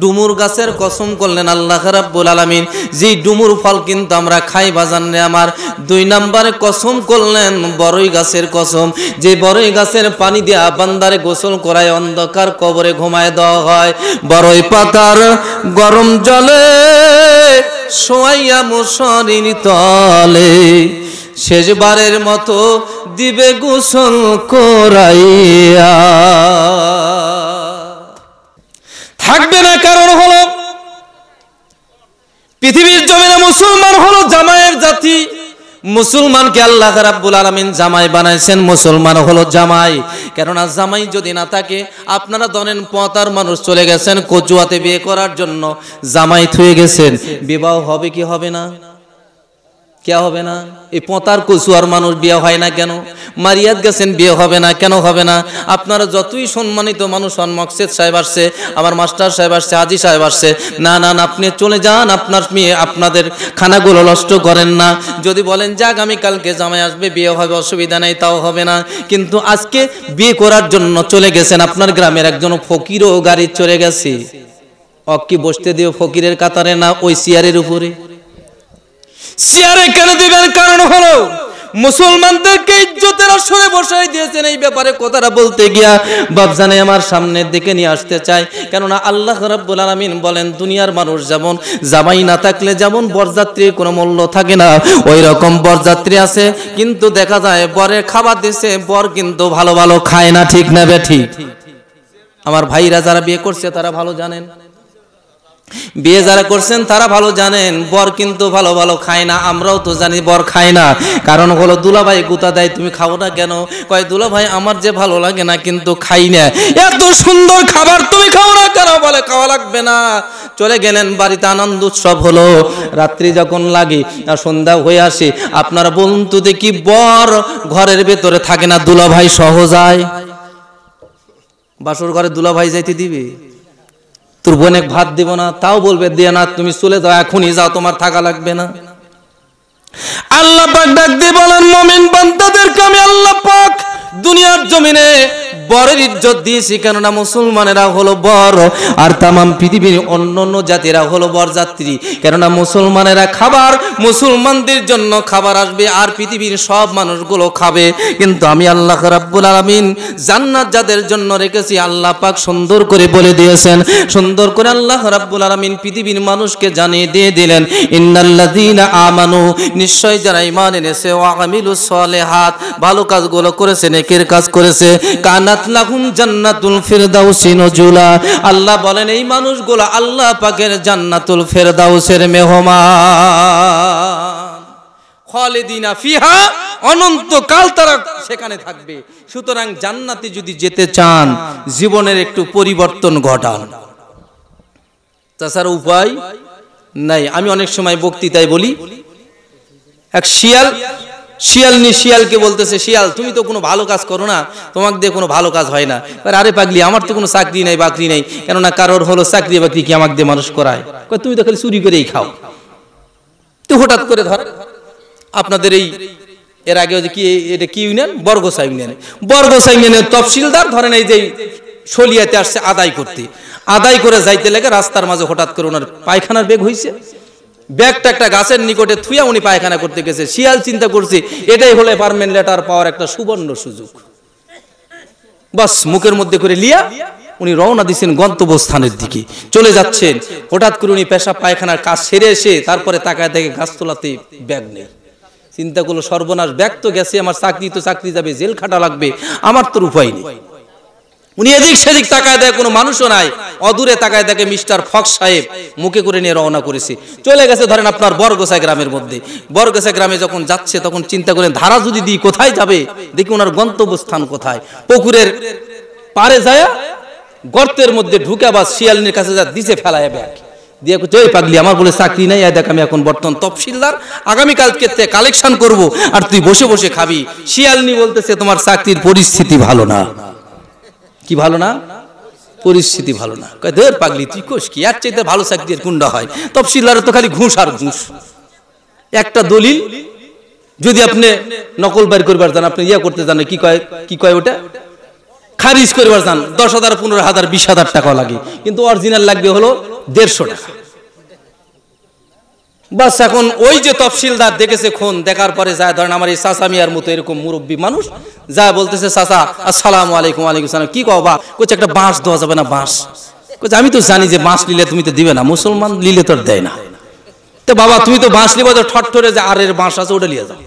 ডুমুর গাছের কসম করলেন আল্লাহ রাব্বুল আলামিন যে ডুমুর ফল কিন্তু আমরা খাই বাজানে আমার দুই নাম্বারে কসম করলেন বড়ই গাছের কসম যে বড়ই গাছের পানি দিয়ে বান্দারে গোসল করায় অন্ধকার কবরে ঘুমায় দেওয়া হয় বড়ই পাতার গরম জলে সোয়াইয়া মুসরির তলে শেষবারের মতো দিবে গোসল করাইয়া থাকবে না কারণ হলো পৃথিবীর জমিনে মুসলমান হলো জামায়ের জাতি মুসলমানকে আল্লাহ রাব্বুল আলামিন জামাই বানাইছেন মুসলমান হলো জামাই কেননা জামাই যদি না থাকে আপনারা ধরেন পঁতার মানুষ চলে গেছেন কচুয়াতে বিয়ে করার জন্য জামাই থুয়ে গেছেন বিবাহ হবে কি হবে না কে হবে না এই পঁতার কচুয়ার মানুষ বিয়ে হয় না কেন মারিয়াত গেছেন বিয়ে হবে না কেন হবে না আপনারা যতই সম্মানিত মানুষ হন মকসেদ সাহেব আসছে আমার মাস্টার সাহেব আসছে হাজি সাহেব আসছে না না না আপনি চলে যান আপনার মেয়ে আপনাদের খানাগুলো নষ্ট করেন না যদি বলেন যাক আমি কালকে জামাই আসবে বিয়ে হবে অসুবিধা নেই তাও হবে না কিন্তু আজকে বিয়ে করার জন্য চলে গেছেন আপনার গ্রামের একজন ফকিরও গাড়ি চলে গেছে অক্কি বসতে দিও ফকিরের কাতারে না ওই চেয়ারের উপরে চেয়ারে কেন দিবেন কারণ হলো মুসলমানদেরকে ইজ্জতের আসরে বসাই দিয়েছেন এই ব্যাপারে কথাটা বলতে গিয়া বাবজানে আমার সামনের দিকে নিয়ে আসতে চাই কেননা আল্লাহ রাব্বুল আলামিন বলেন দুনিয়ার মানুষ যেমন জামাই না থাকলে যেমন বরযাত্রীর কোনো মূল্য থাকে না ওই রকম বরযাত্রী আছে কিন্তু দেখা যায় বরের খাবার দিছে বর কিন্তু ভালো ভালো খায় না ঠিক না বেঠি আমার ভাইরা যারা বিয়ে করছে তারা ভালো জানেন বিয়ে যারা করছেন তারা ভালো জানেন বর কিন্তু ভালো ভালো খায় না আমরাও তো জানি বর খায় না কারণ হলো দুলাভাই গুতা দেয় তুমি খাও না কেন কয় দুলাভাই আমার যে ভালো লাগে না কিন্তু খাই না এত সুন্দর খাবার তুমি খাও না কেন বলে খাওয়া লাগবে না চলে গেলেন বাড়িতে আনন্দ উৎসব হলো রাত্রি যখন লাগে সন্ধ্যা হয়ে আসে আপনার বন্ধু দেখি বর ঘরের ভেতরে থাকে না দুলাভাই সহ যায় বাসর ঘরে দুলাভাই যাইতে দিবে তোর বোনে ভাত দিব না তাও বলবে দিয়ে না তুমি চলে যাও এখনই যাও তোমার থাকা লাগবে না আল্লাহ পাক ডাক দিয়ে বলেন মমিন বান্দাদেরকে আমি আল্লাহ পাক দুনিয়ার জমিনে বরের ইজ্জত দিয়েছি কেননা মুসলমানেরা হলো বর আর তামাম পৃথিবীর অন্য অন্য জাতিরা হলো বরযাত্রী কেননা মুসলমানেরা খাবার মুসলমানদের জন্য খাবার আসবে আর পৃথিবীর সব মানুষগুলো খাবে কিন্তু আমি আল্লাহ রাব্বুল আলমিন জান্নাত যাদের জন্য রেখেছি আল্লাহ পাক সুন্দর করে বলে দিয়েছেন সুন্দর করে আল্লাহ রাব্বুল আলমিন পৃথিবীর মানুষকে জানিয়ে দিয়ে দিলেন ইন্নাল্লাযীনা আমানু নিশ্চয় যারা ইমান এনেছে ওয়া আমিলুস হাত ভালো কাজগুলো করেছে নেকের কাজ করেছে কানা আল্লাহ বলেন এই মানুষগুলো আল্লাহ পাকের জান্নাতুল ফেরদাউসের মেহমান খালিদিনা ফিহা অনন্তকাল তারা সেখানে থাকবে সুতরাং জান্নাতে যদি যেতে চান জীবনের একটু পরিবর্তন ঘটান তাছাড়া উপায় নাই আমি অনেক সময় বক্তৃতায় বলি এক শিয়াল শিয়াল নি শিয়ালকে বলতেছে শিয়াল তুমি তো কোনো ভালো কাজ করো না তোমাকে দিয়ে কোনো ভালো কাজ হয় না এবার আরে পাগলি আমার তো কোনো চাকরি নাই বাকরি নাই কেননা কারোর হলো চাকরি বাকরি কি আমাকে দিয়ে মানুষ করায় তুমি তো খালি চুরি করেই খাও তো হঠাৎ করে ধর আপনাদের এই এর আগে কি এটা কি ইউনিয়ন বর্গসা ইউনিয়ন বর্গসা ইউনিয়নের তফসিলদার ধরেন এই যে সলিয়াতে আসছে আদায় করতে আদায় করে যাইতে লাগে রাস্তার মাঝে হঠাৎ করে ওনার পায়খানার বেগ হয়েছে ব্যাগটা একটা গাছের নিকটে থুয়া উনি পায়খানা করতে গেছে শিয়াল চিন্তা করছে এটাই হলে পারমেন্ট লেটার পাওয়ার একটা সুবর্ণ সুযোগ বাস মুখের মধ্যে করে লিয়া উনি রওনা দিচ্ছেন গন্তব্যস্থানের দিকে চলে যাচ্ছেন হঠাৎ করে উনি পেশা পায়খানার কাজ সেরে এসে তারপরে তাকায় দেখে গাছ তোলাতে ব্যাগ নেই চিন্তা করলো সর্বনাশ ব্যাগ তো গেছে আমার চাকরি তো চাকরি যাবে জেল খাটা লাগবে আমার তোর উপায় নেই উনি এদিক সেদিক তাকায় দেয় কোনো মানুষও নাই অদূরে তাকায় দেখে মিস্টার ফক সাহেব মুখে করে নিয়ে রওনা করেছে চলে গেছে ধরেন আপনার বরগোসাই গ্রামের মধ্যে বরগোসাই গ্রামে যখন যাচ্ছে তখন চিন্তা করেন ধারা যদি দিই কোথায় যাবে দেখি ওনার গন্তব্যস্থান কোথায় পুকুরের পারে যায় গর্তের মধ্যে ঢুকে বা শিয়ালিনের কাছে যা দিছে ফেলায় ব্যাগ দিয়ে আমার বলে চাকরি নাই দেখ আমি এখন বর্তমান তফসিলদার কালেকশন করব আর তুই বসে বসে খাবি শিয়ালনি বলতেছে তোমার চাকরির পরিস্থিতি ভালো না কি ভালো না পরিস্থিতি ভালো না ধর পাগলি তুই কোষ কি এক চাইতে ভালো চাকরির কুন্ডা হয় তফসিলার তো খালি ঘুষ আর ঘুষ একটা দলিল যদি আপনি নকল বাইর করবার যান আপনি ইয়া করতে জানেন কি কয় কি কয় ওটা খারিজ করবার যান দশ হাজার পনেরো হাজার বিশ হাজার টাকা লাগে কিন্তু অরিজিনাল লাগবে হলো দেড়শো টাকা বাস এখন ওই যে তফসিলদার দেখেছে খুন দেখার পরে যায় ধরেন আমার এই চাষা মিয়ার মতো এরকম মুরব্বী মানুষ যা বলতেছে চাষা আসসালাম আলাইকুম আলাইকুম সালাম কি কবা কোচ একটা বাঁশ দেওয়া যাবে না বাঁশ কোচ আমি তো জানি যে বাঁশ নিলে তুমি তো দিবে না মুসলমান লিলে তো দেয় না তো বাবা তুমি তো বাঁশ নিবা ঠট ঠরে যে এর বাঁশ আছে ওটা লিয়ে যাও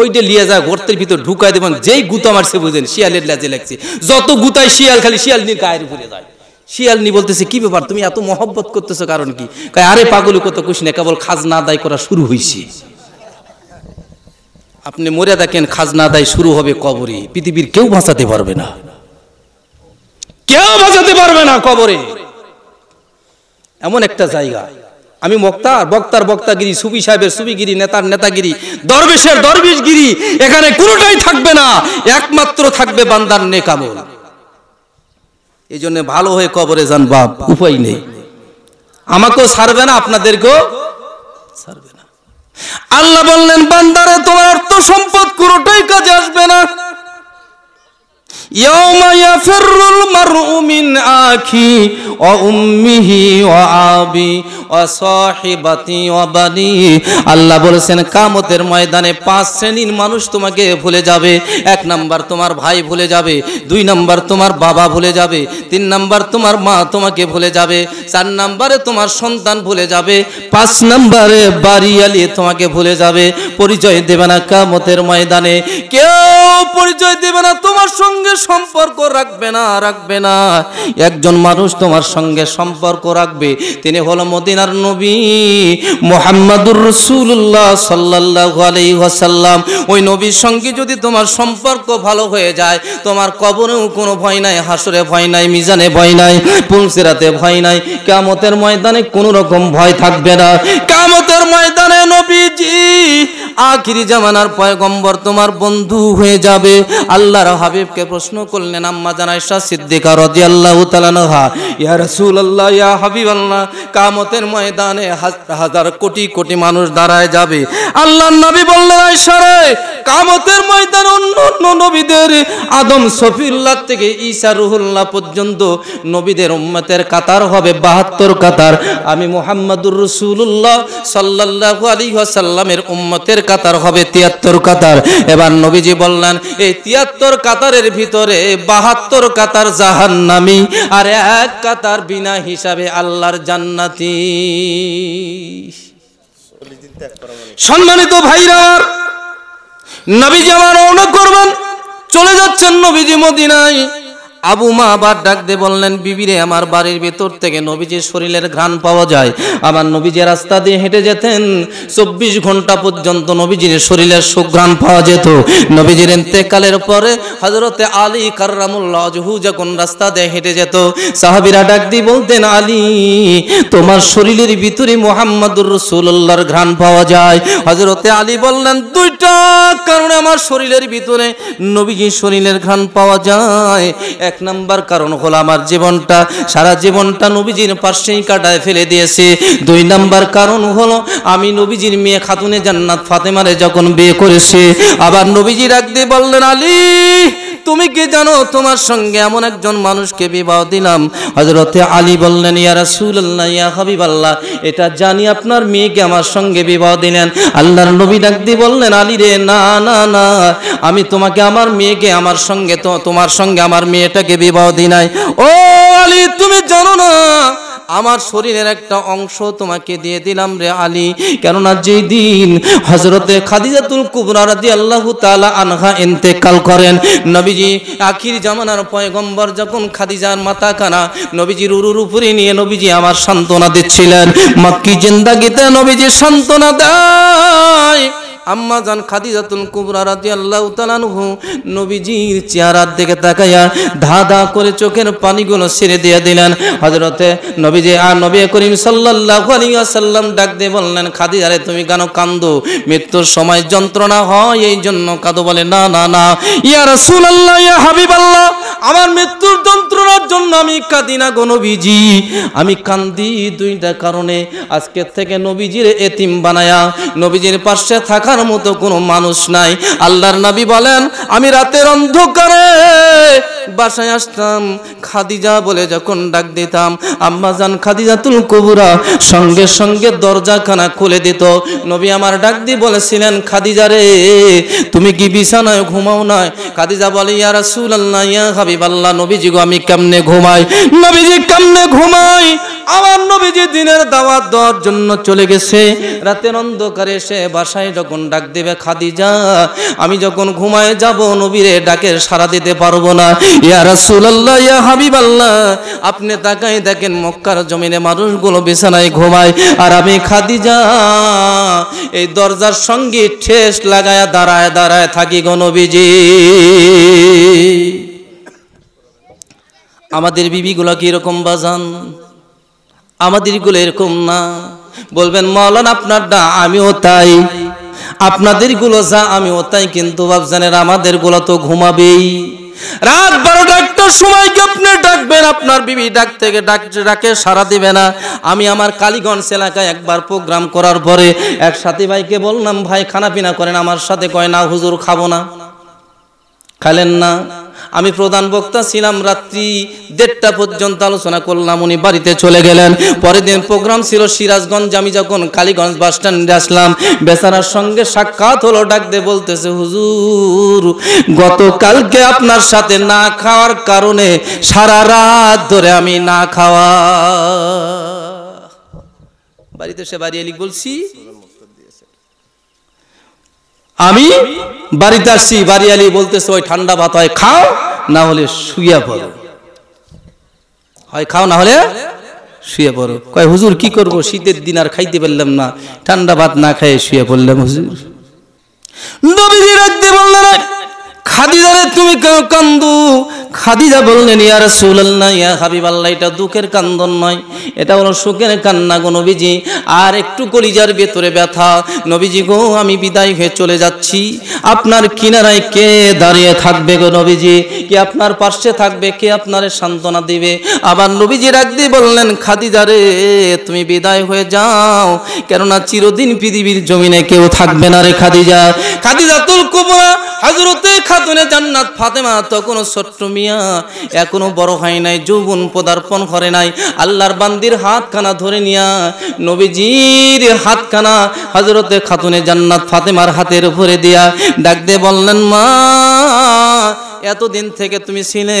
ওইটা লিয়ে যায় গর্তের ভিতর ঢুকায় দেবেন যেই আমার মারছে বুঝেন শিয়ালের লাজে লাগছে যত গুতায় শিয়াল খালি শিয়াল নিয়ে গায়ের ঘুরে যায় শিয়ালনি বলতেছে কি ব্যাপার তুমি এত মহব্বত করতেছো কারণ কি আরে পাগল কত কুশ না কেবল খাজনা আদায় করা শুরু হয়েছে আপনি মরে দেখেন খাজনা আদায় শুরু হবে কবরে পৃথিবীর কেউ বাঁচাতে পারবে না কেউ বাঁচাতে পারবে না কবরে এমন একটা জায়গা আমি মক্তার বক্তার বক্তাগিরি সুবি সাহেবের সুবিগিরি নেতার নেতাগিরি দরবেশের দরবেশগিরি এখানে কোনোটাই থাকবে না একমাত্র থাকবে বান্দার নেকামল এই জন্য ভালো হয়ে কবরে যান বাপ উপায় নেই আমাকেও ছাড়বে না আপনাদেরকেও ছাড়বে না আল্লাহ বললেন বান্দারে তোমার অর্থ সম্পদ কোনোটাই কাজে আসবে না আল্লাহ বলেছেন কামতের ময়দানে পাঁচ শ্রেণীর মানুষ তোমাকে ভুলে যাবে এক নাম্বার তোমার ভাই ভুলে যাবে দুই নাম্বার তোমার বাবা ভুলে যাবে তিন নাম্বার তোমার মা তোমাকে ভুলে যাবে চার নাম্বারে তোমার সন্তান ভুলে যাবে পাঁচ নাম্বারে বাড়িয়ালি তোমাকে ভুলে যাবে পরিচয় দেবে না কামতের ময়দানে কেউ পরিচয় দেবে না তোমার সঙ্গে সম্পর্ক রাখবে না রাখবে না একজন মানুষ তোমার সঙ্গে সম্পর্ক রাখবে তিনি হলো মদিনার নবী মোহাম্মদুর রসুল্লাহ সাল্লাহ আলি সাল্লাম ওই নবীর সঙ্গে যদি তোমার সম্পর্ক ভালো হয়ে যায় তোমার কবরেও কোনো ভয় নাই হাসরে ভয় নাই মিজানে ভয় নাই পুলসিরাতে ভয় নাই কেমতের ময়দানে কোনো রকম ভয় থাকবে না বদর ময়দানে নবীজি আখিরি জামানার পয়গম্বর তোমার বন্ধু হয়ে যাবে আল্লাহর হাবিবকে প্রশ্ন করলেন আম্মা জানাইশা সিদ্দিকা রাদিয়াল্লাহু তাআলা নহা ইয়া রাসূলুল্লাহ ইয়া হাবিবাল্লাহ কামতের ময়দানে হাজার কোটি কোটি মানুষ দাঁড়ায় যাবে আল্লাহর নবী বললেন আয়েশা রে কিয়ামতের ময়দানে অন্য অন্য নবীদের আদম সফিউল্লাহ থেকে ঈসা রুহুল্লাহ পর্যন্ত নবীদের উম্মতের কাতার হবে 72 কাতার আমি মুহাম্মাদুর রাসূলুল্লাহ উম্মতের কাতার হবে কাতার এবার নবীজি বললেন এই কাতারের ভিতরে কাতার আর এক কাতার বিনা হিসাবে আল্লাহর জান্নাতি সম্মানিত ভাইরা নবীজি আমার অনু করবেন চলে যাচ্ছেন নবীজি মদিনায় আবু মা আবার ডাক দিয়ে বললেন বিবিরে আমার বাড়ির ভেতর থেকে নবীজির শরীরের ঘ্রাণ পাওয়া যায় আমার নবীজি রাস্তা দিয়ে হেঁটে যেতেন চব্বিশ ঘন্টা পর্যন্ত নবীজির শরীরের সুঘ্রাণ পাওয়া যেত নবীজির এতেকালের পরে হজরতে আলী কার্রামুল্লাহু যখন রাস্তা দিয়ে হেঁটে যেত সাহাবিরা ডাক দিয়ে বলতেন আলী তোমার শরীরের ভিতরে মোহাম্মদুর রসুল্লাহর ঘ্রাণ পাওয়া যায় হজরতে আলী বললেন দুইটা কারণে আমার শরীরের ভিতরে নবীজির শরীরের ঘ্রাণ পাওয়া যায় এক এক নাম্বার কারণ হল আমার জীবনটা সারা জীবনটা নবীজির পার্শ্বেই কাটায় ফেলে দিয়েছে দুই নাম্বার কারণ হলো আমি নবীজির মেয়ে খাতুনে জান্নাত ফাতেমারে যখন বিয়ে করেছে আবার নবীজি রাখতে বললেন আলী তুমি কি জানো তোমার সঙ্গে এমন একজন মানুষকে বিবাহ দিলাম হজরতে আলী বললেন ইয়া রাসূলুল্লাহ ইয়া হাবিবাল্লাহ এটা জানি আপনার মেয়েকে আমার সঙ্গে বিবাহ দিলেন আল্লাহর নবী ডাক দিয়ে বললেন আলী রে না না না আমি তোমাকে আমার মেয়েকে আমার সঙ্গে তো তোমার সঙ্গে আমার মেয়েটাকে মেয়েকে বিবাহ দি নাই ও আলী তুমি জানো না আমার শরীরের একটা অংশ তোমাকে দিয়ে দিলাম রে আলী কেননা যে দিন হজরতে খাদিজাতুল কুবরা রাদি আল্লাহ তালা আনহা এতেকাল করেন নবীজি আখির জামানার পয়গম্বর যখন খাদিজার মাতা কানা নবীজির উরুর উপরে নিয়ে নবীজি আমার সান্ত্বনা দিচ্ছিলেন মাক্কি জিন্দাগিতে নবীজি সান্ত্বনা দেয় আম্মা জান খাদিজাতুল কুবরা রাদিয়াল্লাহু তাআলা আনহু নবীজির চেহারার দিকে তাকায়া ধাঁধা করে চোখের পানিগুলো ছেড়ে দিয়ে দিলেন হযরতে নবীজি আর নবী করিম সাল্লাল্লাহু আলাইহি ওয়াসাল্লাম ডাক দিয়ে বললেন খাদিজা রে তুমি কেন কান্দো মৃত্যুর সময় যন্ত্রণা হয় এই জন্য কাঁদো বলে না না না ইয়া রাসূলুল্লাহ ইয়া হাবিবাল্লাহ আমার মৃত্যুর যন্ত্রণার জন্য আমি কাঁদি না গো নবীজি আমি কান্দি দুইটা কারণে আজকে থেকে নবীজির এতিম বানায়া নবীজির পাশে থাকা আমার মতো কোনো মানুষ নাই আল্লাহর নবী বলেন আমি রাতের অন্ধকারে বাসায় আসতাম খাদিজা বলে যখন ডাক দিতাম আম্মা জান তুল কবুরা সঙ্গে সঙ্গে দরজাখানা খুলে দিত নবী আমার ডাক দি বলেছিলেন খাদিজা রে তুমি কি বিছানায় ঘুমাও না খাদিজা বলে ইয়া রাসূলুল্লাহ ইয়া হাবিবাল্লাহ নবীজি গো আমি কেমনে ঘুমাই নবীজি কেমনে ঘুমাই আমার নবীজি দিনের দাওয়াত দেওয়ার জন্য চলে গেছে রাতের অন্ধকারে সে বাসায় যখন ডাক দেবে খাদিজা আমি যখন ঘুমায় যাব নবীরে ডাকের সারা দিতে পারবো না ইয়া রাসূলুল্লাহ ইয়া হাবিবাল্লাহ আপনি তাকাই দেখেন মক্কার জমিনে মানুষগুলো বিছানায় ঘুমায় আর আমি খাদিজা এই দরজার সঙ্গে ঠেস লাগায় দাঁড়ায় দাঁড়ায় থাকি গো নবীজি আমাদের বিবিগুলা কিরকম বাজান আমাদেরগুলো এরকম না বলবেন মলন আপনার ডা আমিও তাই আপনাদেরগুলো যা আমিও তাই কিন্তু আমাদের আমাদেরগুলো তো ঘুমাবেই রাত বারোটা একটার সময় কি আপনি ডাকবেন আপনার বিবি ডাক থেকে ডাক ডাকে সারা দিবে না আমি আমার কালীগঞ্জ এলাকায় একবার প্রোগ্রাম করার পরে এক সাথী ভাইকে বললাম ভাই খানা পিনা করেন আমার সাথে কয় না হুজুর খাবো না খালেন না আমি প্রধান বক্তা ছিলাম রাত্রি দেড়টা পর্যন্ত আলোচনা করলাম উনি বাড়িতে চলে গেলেন পরের দিন প্রোগ্রাম ছিল সিরাজগঞ্জ আমি যখন কালীগঞ্জ বাস স্ট্যান্ডে আসলাম বেচারার সঙ্গে সাক্ষাৎ হলো ডাকতে বলতেছে হুজুর গতকালকে আপনার সাথে না খাওয়ার কারণে সারা রাত ধরে আমি না খাওয়া বাড়িতে সে বাড়ি এলি বলছি আমি বাড়িতে আসছি বাড়ি আলি বলতেছে ওই ঠান্ডা ভাত হয় খাও না হলে শুয়ে পড়ো হয় খাও না হলে শুয়ে পড়ো কয় হুজুর কি করব শীতের দিন আর খাইতে পারলাম না ঠান্ডা ভাত না খেয়ে শুয়ে পড়লাম হুজুর নবীজি রাখতে বললেন খাদিজারে তুমি কেন কান্দু খাদিজা বললেন ইয়া রাসূলুল্লাহ ইয়া হাবিবাল্লাহ এটা দুঃখের কান্দন নয় এটা হলো সুখের কান্না গো নবীজি আর একটু কলিজার ভেতরে ব্যথা নবীজি গো আমি বিদায় হয়ে চলে যাচ্ছি আপনার কিনারায় কে দাঁড়িয়ে থাকবে গো নবীজি কে আপনার পাশে থাকবে কে আপনার সান্ত্বনা দিবে আবার নবীজি রাখ দিয়ে বললেন খাদিজা রে তুমি বিদায় হয়ে যাও কেননা চিরদিন পৃথিবীর জমিনে কেউ থাকবে না রে খাদিজা খাদিজাতুল কুবরা হযরতে খাতুনে জান্নাত ফাতেমা তখন ছোট্ট মেয়ে হইয়া এখনো বড় হয় নাই যৌবন পদার্পণ করে নাই আল্লাহর বান্দির হাতখানা ধরে নিয়া নবীজির হাতখানা হজরতে খাতুনে জান্নাত ফাতেমার হাতের উপরে দিয়া ডাক দিয়ে বললেন মা এতদিন থেকে তুমি ছিলে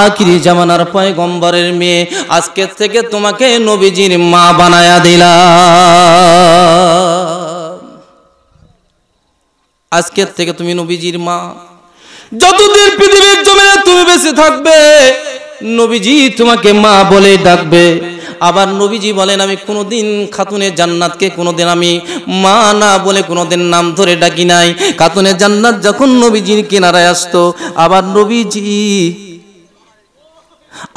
আখিরি জামানার পায় গম্বরের মেয়ে আজকে থেকে তোমাকে নবীজির মা বানায়া দিলা আজকের থেকে তুমি নবীজির মা যতদিন পৃথিবীর জমিনে তুমি বেঁচে থাকবে নবীজি তোমাকে মা বলে ডাকবে আবার নবীজি বলেন আমি কোনোদিন খাতুনে জান্নাতকে কোনোদিন আমি মা না বলে কোনোদিন নাম ধরে ডাকি নাই খাতুনে জান্নাত যখন নবীজির কিনারায় আসতো আবার নবীজি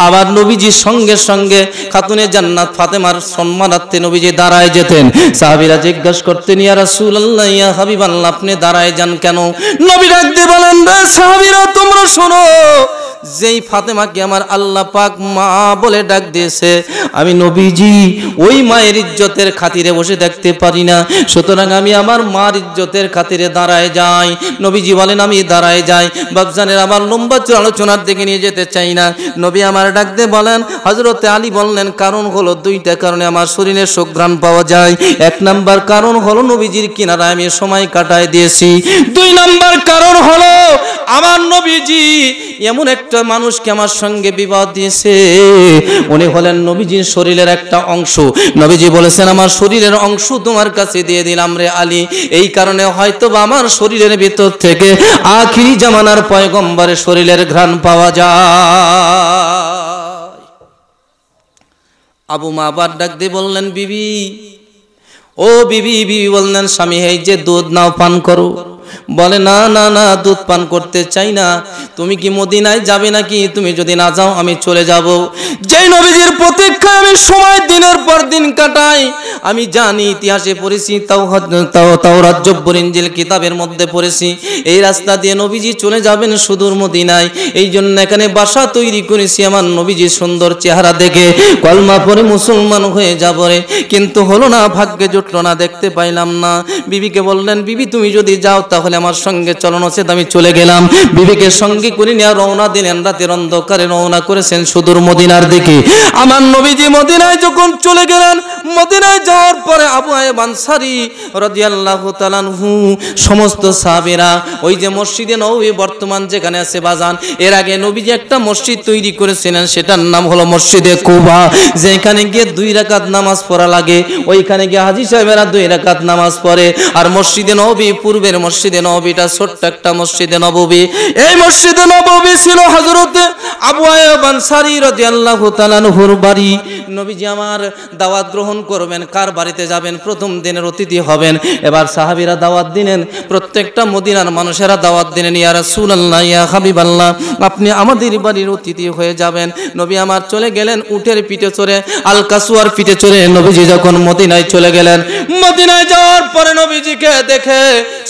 আবার নবীজির সঙ্গে সঙ্গে খাতুনে জান্নাত ফাতেমার সম্মানার্থে নবীজি দাঁড়ায় যেতেন সাহাবিরা জিজ্ঞাসা করতেন ইয়া রাসূলুল্লাহ ইয়া হাবিবাল্লাহ আপনি দাঁড়ায় যান কেন নবীরা বলেন সাহাবিরা তোমরা শোনো যেই ফাতেমাকে আমার আল্লাহ পাক মা বলে ডাক দিয়েছে আমি নবীজি ওই মায়ের ইজ্জতের খাতিরে বসে দেখতে পারি না সুতরাং আমি আমার মার ইজ্জতের খাতিরে দাঁড়ায় যাই নবীজি বলেন আমি দাঁড়ায় যাই বাবজানের আমার লম্বা আলোচনার দিকে নিয়ে যেতে চাই না নবী আমার ডাকতে বলেন হজরতে আলী বললেন কারণ হলো দুইটা কারণে আমার শরীরে সুঘ্রাণ পাওয়া যায় এক নাম্বার কারণ হলো নবীজির কিনারায় আমি সময় কাটায় দিয়েছি দুই নাম্বার কারণ হলো আমার নবীজি এমন একটা মানুষকে আমার সঙ্গে বিবাদ দিয়েছে উনি হলেন নবীজির শরীরের একটা অংশ নবীজি বলেছেন আমার শরীরের অংশ তোমার কাছে দিয়ে দিলাম রে আলী এই কারণে হয়তো আমার শরীরের ভিতর থেকে আখিরি জামানার পয়গম্বরের শরীরের ঘ্রাণ পাওয়া যায় আবু মা আবার ডাক দিয়ে বললেন বিবি ও বিবি বিবি বললেন স্বামী এই যে দুধ নাও পান করো বলে না না না দুধ পান করতে চাই না তুমি কি মদিনায় যাবে নাকি তুমি যদি না যাও আমি চলে যাব যে নবীজির প্রতীক্ষায় আমি সময় দিনের পর দিন কাটাই আমি জানি ইতিহাসে পড়েছি তাও তাও রাজ্যব্বর ইঞ্জিল কিতাবের মধ্যে পড়েছি এই রাস্তা দিয়ে নবীজি চলে যাবেন সুদূর মদিনায় এই জন্য এখানে বাসা তৈরি করেছি আমার নবীজি সুন্দর চেহারা দেখে কলমা পরে মুসলমান হয়ে যাব রে কিন্তু হলো না ভাগ্যে জুটলো না দেখতে পাইলাম না বিবিকে বললেন বিবি তুমি যদি যাও তাহলে তাহলে আমার সঙ্গে চলন আছে আমি চলে গেলাম বিবেকের সঙ্গে করে নিয়ে রওনা দিলেন রাতের অন্ধকারে রওনা করেছেন সুদূর মদিনার দিকে আমার নবীজি মদিনায় যখন চলে গেলেন মদিনায় যাওয়ার পরে আবু আয় বানসারি রাদিয়াল্লাহু তালানহু সমস্ত সাবেরা ওই যে মসজিদে নৌ বর্তমান যেখানে আছে বাজান এর আগে নবীজি একটা মসজিদ তৈরি করেছিলেন সেটার নাম হলো মসজিদে কুবা যেখানে গিয়ে দুই রাকাত নামাজ পড়া লাগে ওইখানে গিয়ে হাজি সাহেবেরা দুই রাকাত নামাজ পড়ে আর মসজিদে নবী পূর্বের মসজিদ মসজিদে নবীটা ছোট্ট একটা মসজিদে নববী এই মসজিদে নববী ছিল হযরত আবু আয়ুব আনসারী রাদিয়াল্লাহু তাআলা নহর বাড়ি নবীজি আমার দাওয়াত গ্রহণ করবেন কার বাড়িতে যাবেন প্রথম দিনের অতিথি হবেন এবার সাহাবীরা দাওয়াত দিলেন প্রত্যেকটা মদিনার মানুষেরা দাওয়াত দিলেন ইয়া রাসূলুল্লাহ ইয়া হাবিবাল্লাহ আপনি আমাদের বাড়ির অতিথি হয়ে যাবেন নবী আমার চলে গেলেন উটের পিঠে চড়ে আল কাসুয়ার পিঠে চড়ে নবীজি যখন মদিনায় চলে গেলেন মদিনায় যাওয়ার পরে নবীজিকে দেখে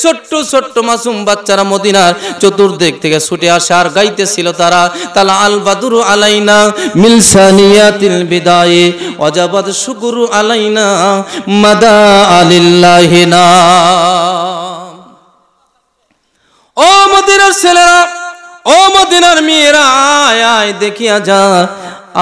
ছোট্ট ছোট্ট মাসুম বাচ্চারা মদিনার চতুর্দিক থেকে ছুটে আসার গাইতেছিল তারা তালা আল বাদুরু আলাইনা মিলসানিয়াতিল বিদায়ে অজাবাদ শুকুরু আলাইনা মাদা আলিল্লাহিনা ও মদিনার ছেলেরা ও মদিনার মেয়েরা আয় আয় দেখিয়া যা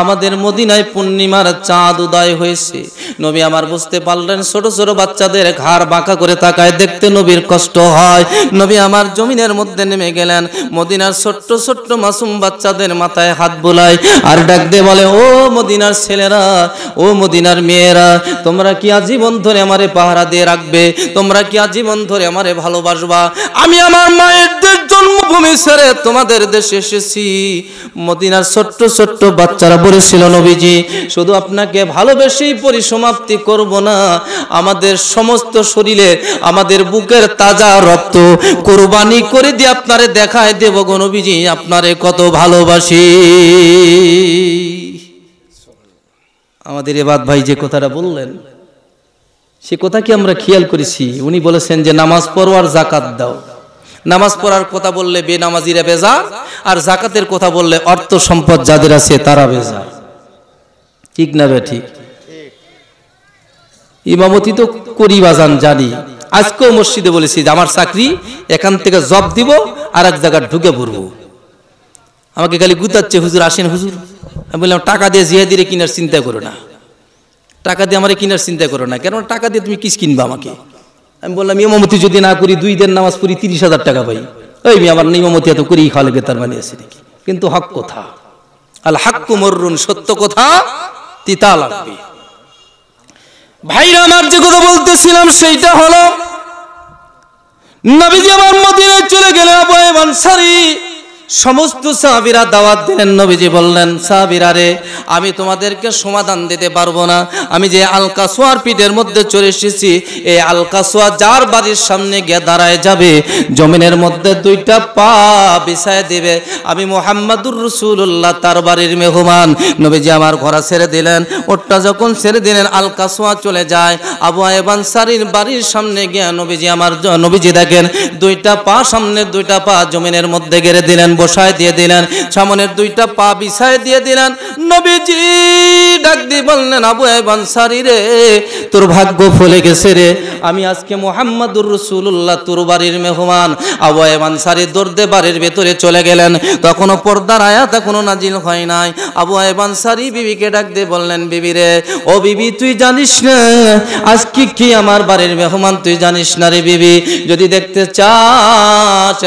আমাদের মদিনায় পূর্ণিমার চাঁদ উদয় হয়েছে নবী আমার বুঝতে পারলেন ছোট ছোট বাচ্চাদের ঘাড় বাঁকা করে তাকায় দেখতে নবীর কষ্ট হয় নবী আমার জমিনের মধ্যে নেমে গেলেন মদিনার ছোট্ট ছোট্ট মাসুম বাচ্চাদের মাথায় হাত বোলায় আর ডাক দিয়ে বলে ও মদিনার ছেলেরা ও মদিনার মেয়েরা তোমরা কি আজীবন ধরে আমারে পাহারা দিয়ে রাখবে তোমরা কি আজীবন ধরে আমারে ভালোবাসবা আমি আমার মায়ের জন্মভূমি ছেড়ে তোমাদের দেশে এসেছি মদিনার ছোট্ট ছোট্ট বাচ্চারা বলেছিল নবীজি শুধু আপনাকে ভালোবেসেই পরিসমাপ্তি করব না আমাদের সমস্ত শরীরে আমাদের বুকের তাজা রক্ত কোরবানি করে দিয়ে আপনারে দেখায় দেব গো নবীজি আপনারে কত ভালোবাসি আমাদের এবাদ ভাই যে কথাটা বললেন সে কথা কি আমরা খেয়াল করেছি উনি বলেছেন যে নামাজ পড়ো আর জাকাত দাও নামাজ পড়ার কথা বললে বেনামাজিরা বেজার আর জাকাতের কথা বললে অর্থ সম্পদ যাদের আছে তারা বেজার ঠিক না বে ঠিক ইমামতি তো করি বাজান জানি আজকেও মসজিদে বলেছি যে আমার চাকরি এখান থেকে জব দিব আর এক জায়গায় ঢুকে পড়ব আমাকে খালি গুতাচ্ছে হুজুর আসেন হুজুর আমি বললাম টাকা দিয়ে জিয়া দিয়ে কিনার চিন্তা করো না টাকা দিয়ে আমার কিনার চিন্তা করো না কেন টাকা দিয়ে তুমি কিস কিনবা আমাকে আমি বললাম ইমামতি যদি না করি দুই দিন নামাজ পড়ি তিরিশ হাজার টাকা পাই ওই আমার ইমামতি এত করি খাওয়ালে মানে বানিয়েছে দেখি কিন্তু হক কথা আল হাক্কু মরুন সত্য কথা তিতা লাগবে ভাইরা আমার যে কথা বলতেছিলাম সেইটা হলো নবীজি আমার মদিনায় চলে গেলে আবু আনসারী সমস্ত সাহাবিরা দাওয়াত দিলেন নবীজি বললেন সাহাবিরা রে আমি তোমাদেরকে সমাধান দিতে পারবো না আমি যে আলকাসোয়ার পিঠের মধ্যে চলে এসেছি এই আলকাসোয়া যার বাড়ির সামনে গিয়ে দাঁড়ায় যাবে জমিনের মধ্যে দুইটা পা বিছায় দেবে আমি মোহাম্মদুর রসুল্লাহ তার বাড়ির মেহমান নবীজি আমার ঘোড়া ছেড়ে দিলেন ওটা যখন ছেড়ে দিলেন আলকাসোয়া চলে যায় আবু আয়বান সারির বাড়ির সামনে গিয়ে নবীজি আমার নবীজি দেখেন দুইটা পা সামনে দুইটা পা জমিনের মধ্যে গেড়ে দিলেন বসায় দিয়ে দিলেন সামনের দুইটা পা বিছায় দিয়ে দিলেন নবীজি ডাক দিয়ে বললেন আবু এ বানসারি রে তোর ভাগ্য ফুলে গেছে রে আমি আজকে মোহাম্মদুর রসুল্লাহ তোর বাড়ির মেহমান আবয়েব আনসারি দর্দে বাড়ির ভেতরে চলে গেলেন তখনও পর্দার আয়াত কোনো নাজিল হয় নাই আবয়েব আনসারি বিবিকে ডাক দিয়ে বললেন বিবি রে ও বিবি তুই জানিস না আজকে কি আমার বাড়ির মেহমান তুই জানিস না রে বিবি যদি দেখতে চাস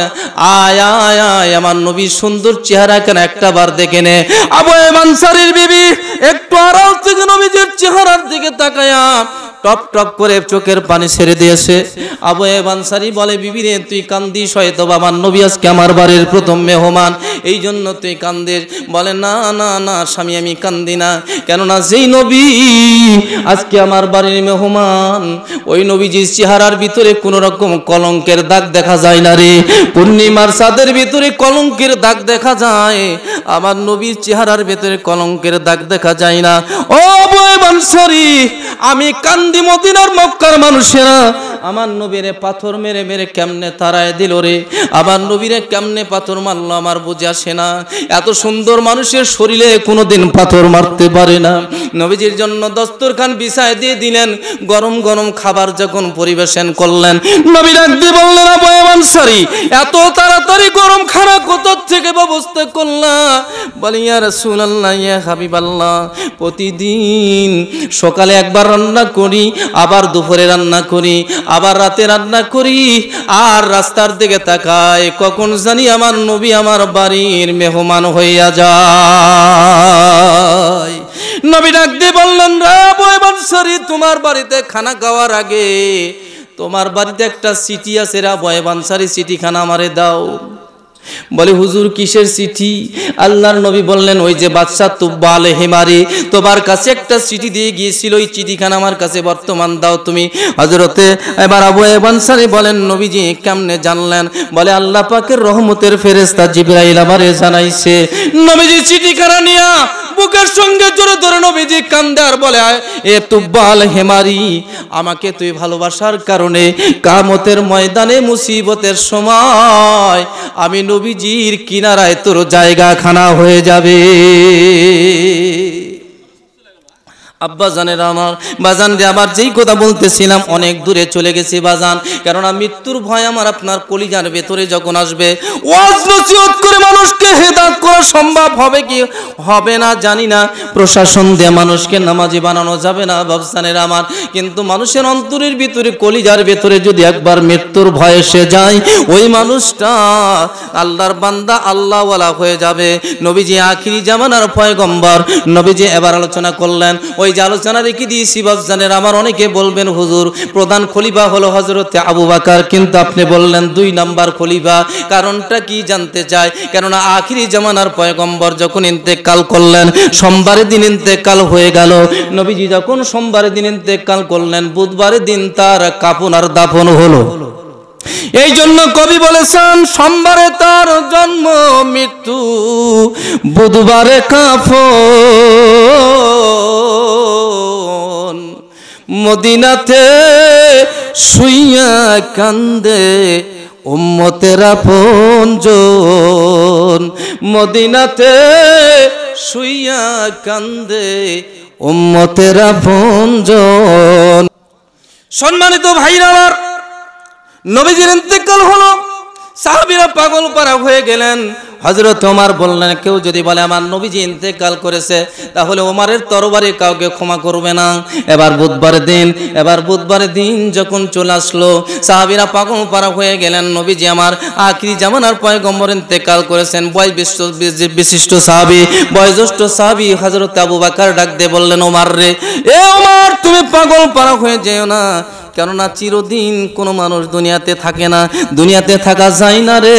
আয় আয় আয় আমার নবী সুন্দর চেহারা কেন একটা বার দেখে নে আবয়েব আনসারির বিবি একটু আড়াল থেকে নবীজির চেহারার দিকে তাকায়া টপ টপ করে চোখের পানি ছেড়ে দিয়েছে আবু এবানসারি বলে বিবিরে তুই কান্দিস হয়তো আমার নবী আজকে আমার বাড়ির প্রথম মেহমান এই জন্য তুই কান্দিস বলে না না না স্বামী আমি কান্দি না কেননা যেই নবী আজকে আমার বাড়ির মেহমান ওই নবীজির চেহারার ভিতরে কোনো রকম কলঙ্কের দাগ দেখা যায় না রে পূর্ণিমার সাদের ভিতরে কলঙ্কের দাগ দেখা যায় আমার নবীর চেহারার ভিতরে কলঙ্কের দাগ দেখা যায় না ও বই বানসারি আমি কান্দি মদিনার মক্কার মানুষেরা আমার নবীরে পাথর মেরে মেরে কেমনে তারায় দিল রে আমার নবীরে কেমনে পাথর মারলো আমার বুঝে আসে না এত সুন্দর মানুষের শরীরে কোনো দিন পাথর মারতে পারে না নবীজির জন্য খান বিছায় দিয়ে দিলেন গরম গরম খাবার যখন পরিবেশন করলেন নবী রাখতে বললেন বয়ান সারি এত তাড়াতাড়ি গরম খানা কত থেকে ব্যবস্থা করলাম বলি আর সুনাল্লাহ ইয়া হাবিবাল্লাহ প্রতিদিন সকালে একবার রান্না করি আবার দুপুরে রান্না করি আবার রাতে রান্না করি আর রাস্তার দিকে তাকায় কখন জানি আমার নবী আমার বাড়ির মেহমান হইয়া যায় নবী ডাক দিয়ে বললেন রা তোমার বাড়িতে খানা খাওয়ার আগে তোমার বাড়িতে একটা সিটি আছে রা সিটি খানা আমারে দাও বলে হুজুর কিসের চিঠি আল্লাহর নবী বললেন ওই যে বাদশাহ তুব্বা হেমারি হেমারে তোমার কাছে একটা চিঠি দিয়ে গিয়েছিল ওই চিঠিখানা আমার কাছে বর্তমান দাও তুমি হজরতে এবার আবু এবানসারে বলেন নবীজি কেমনে জানলেন বলে আল্লাহ পাকের রহমতের ফেরেস্তা জিব্রাইল আমারে জানাইছে নবীজি চিঠিখানা নিয়া বুকের সঙ্গে জোরে ধরে নবীজি কান্দে আর বলে এ তুব্বাল হেমারি আমাকে তুই ভালোবাসার কারণে কামতের ময়দানে মুসিবতের সময় আমি নবীজির কিনারায় তোর জায়গা খানা হয়ে যাবে আব্বা জানের আমার বাজানরে আবার যেই কথা বলতেছিলাম অনেক দূরে চলে গেছি বাজান কেননা মৃত্যুর ভয় আমার আপনার কলিজার ভেতরে যখন আসবে করে মানুষকে হেদাত করা সম্ভব হবে কি হবে না জানি না প্রশাসন দিয়ে মানুষকে নামাজি বানানো যাবে না বাবসানের আমার কিন্তু মানুষের অন্তরের ভিতরে কলিজার ভেতরে যদি একবার মৃত্যুর ভয় এসে যায় ওই মানুষটা আল্লাহর বান্দা আল্লাহওয়ালা হয়ে যাবে নবীজি আখিরি জামানার গম্বর নবীজি এবার আলোচনা করলেন ওই যে আলোচনা রেখে দিয়েছি বাবজানের আমার অনেকে বলবেন হুজুর প্রধান খলিফা হলো হজরতে আবু বাকার কিন্তু আপনি বললেন দুই নাম্বার খলিফা কারণটা কি জানতে চায় কেননা আখিরি জামানার পয়গম্বর যখন ইন্তেকাল করলেন সোমবারের দিন ইন্তেকাল হয়ে গেল নবীজি যখন সোমবারের দিন ইন্তেকাল করলেন বুধবারের দিন তার কাপন আর দাফন হলো এই জন্য কবি বলেছেন সোমবারে তার জন্ম মৃত্যু বুধবারে কাফন মদিনাতে শুইয়া কান্দে উম্মতেরা পঞ্জন মদিনাতে শুইয়া কান্দে উম্মতেরা পঞ্জন সম্মানিত ভাইরাওয়ার নবীজির ইন্তেকাল হলো সাহাবিরা পাগল পারা হয়ে গেলেন হজরত ওমার বললেন কেউ যদি বলে আমার নবীজি ইন্তেকাল করেছে তাহলে ওমারের তরবারি কাউকে ক্ষমা করবে না এবার বুধবার দিন এবার বুধবার দিন যখন চলে আসলো সাহাবিরা পাগল পাড়া হয়ে গেলেন নবীজি আমার আখরি আর পয়গম্বর ইন্তেকাল করেছেন বয় বিশ্ব বিশিষ্ট সাহাবি বয়োজ্যেষ্ঠ সাহাবি হজরত আবু বাকার ডাক দিয়ে বললেন ওমার রে এ ওমার তুমি পাগল পাড়া হয়ে যেও না কেননা চিরদিন কোনো মানুষ দুনিয়াতে থাকে না দুনিয়াতে থাকা যায় না রে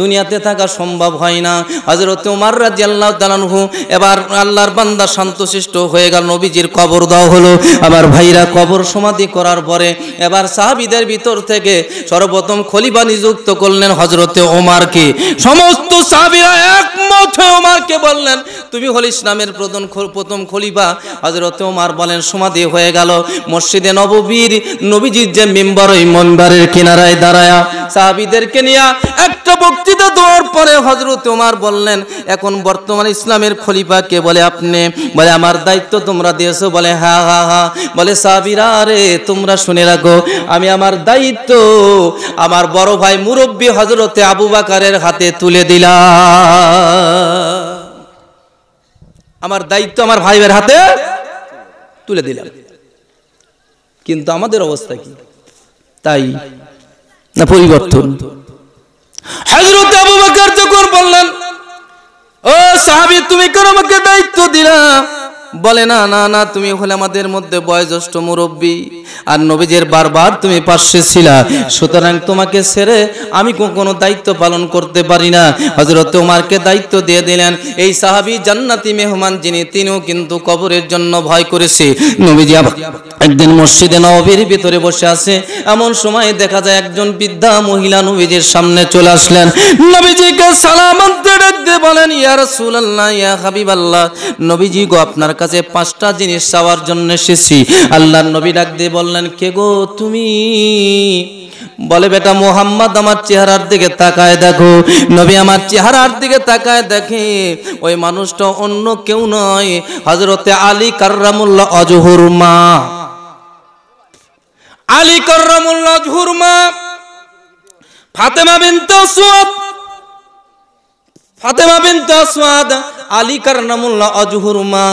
দুনিয়াতে থাকা সম্ভব সম্ভব হয় না হজরত উমার রাজি আল্লাহ তালানহু এবার আল্লাহর বান্দা শান্তশিষ্ট হয়ে গেল নবীজির কবর দেওয়া হলো আমার ভাইরা কবর সমাধি করার পরে এবার সাহাবিদের ভিতর থেকে সর্বপ্রথম খলিবা নিযুক্ত করলেন হজরতে ওমারকে সমস্ত সাহাবিরা একমত হয়ে ওমারকে বললেন তুমি হল ইসলামের প্রথম প্রথম খলিবা হজরতে ওমার বলেন সমাধি হয়ে গেল মসজিদে নববীর নবীজির যে মেম্বার ওই মেম্বারের কিনারায় দাঁড়ায় সাহাবিদেরকে নিয়ে একটা বক্তৃতা দেওয়ার পরে হজরত ওমার বললেন এখন বর্তমান ইসলামের খলিফাকে বলে আপনি বলে আমার দায়িত্ব তোমরা দিয়েছো বলে হা হা হা বলে সাবিরা রে তোমরা শুনে রাখো আমি আমার দায়িত্ব আমার বড় ভাই মুরব্বী হজরতে আবু বাকারের হাতে তুলে দিলাম আমার দায়িত্ব আমার ভাইয়ের হাতে তুলে দিলাম কিন্তু আমাদের অবস্থা কি তাই না পরিবর্তন হজরত আবু বাকর যখন বললেন ও সাহাবি তুমি কেন আমাকে দায়িত্ব দিলা বলে না না না তুমি হলে আমাদের মধ্যে বয়োজ্যেষ্ঠ মুরব্বী আর নবীজের বারবার তুমি পাশে ছিলা সুতরাং তোমাকে ছেড়ে আমি কোনো দায়িত্ব পালন করতে পারি না হজরত তোমারকে দায়িত্ব দিয়ে দিলেন এই সাহাবি জান্নাতি মেহমান যিনি তিনিও কিন্তু কবরের জন্য ভয় করেছে নবীজি একদিন মসজিদে নবীর ভিতরে বসে আছে এমন সময় দেখা যায় একজন বৃদ্ধা মহিলা নবীজির সামনে চলে আসলেন নবীজিকে সালাম বলেন ইয়া রাসূলুল্লাহ ইয়া হাবিবাল্লাহ নবীজি গো আপনার কাছে পাঁচটা জিনিস চাওয়ার জন্য এসেছি আল্লাহর নবী ডাক দিয়ে বললেন কে গো তুমি বলে বেটা মোহাম্মদ আমার চেহারার দিকে তাকায় দেখো নবী আমার চেহারার দিকে তাকায় দেখে ওই মানুষটা অন্য কেউ নয় হজরতে আলী কার্রামুল্লাহ অজহর মা আলী কার্রামুল্লাহ অজহর মা ফাতেমা বিনতে সুয়াদ ফাতেমা বিনতে আসওয়াদ আলী কারনামুল্লাহ অজহুর মা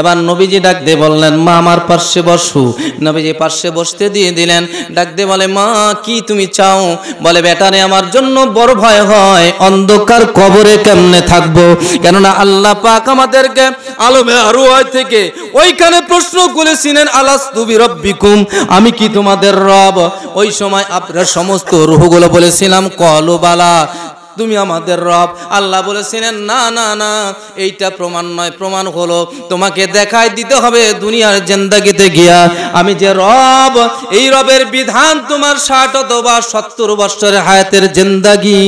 এবার নবীজি ডাক দিয়ে বললেন মা আমার পার্শ্বে বসু নবীজি পার্শ্বে বসতে দিয়ে দিলেন ডাক দিয়ে বলে মা কি তুমি চাও বলে বেটারে আমার জন্য বড় ভয় হয় অন্ধকার কবরে কেমনে থাকবো কেননা আল্লাহ পাক আমাদেরকে আলমে হয় থেকে ওইখানে প্রশ্ন করেছিলেন আলাস তুবি রব্বিকুম আমি কি তোমাদের রব ওই সময় আপনার সমস্ত রুহগুলো বলেছিলাম কলবালা তুমি আমাদের রব আল্লাহ বলেছিলেন না না না এইটা প্রমাণ নয় প্রমাণ হলো তোমাকে দেখাই দিতে হবে দুনিয়ার জেন্দাগিতে গিয়া আমি যে রব এই রবের বিধান তোমার ষাট অথবা সত্তর বৎসরের হায়াতের জেন্দাগি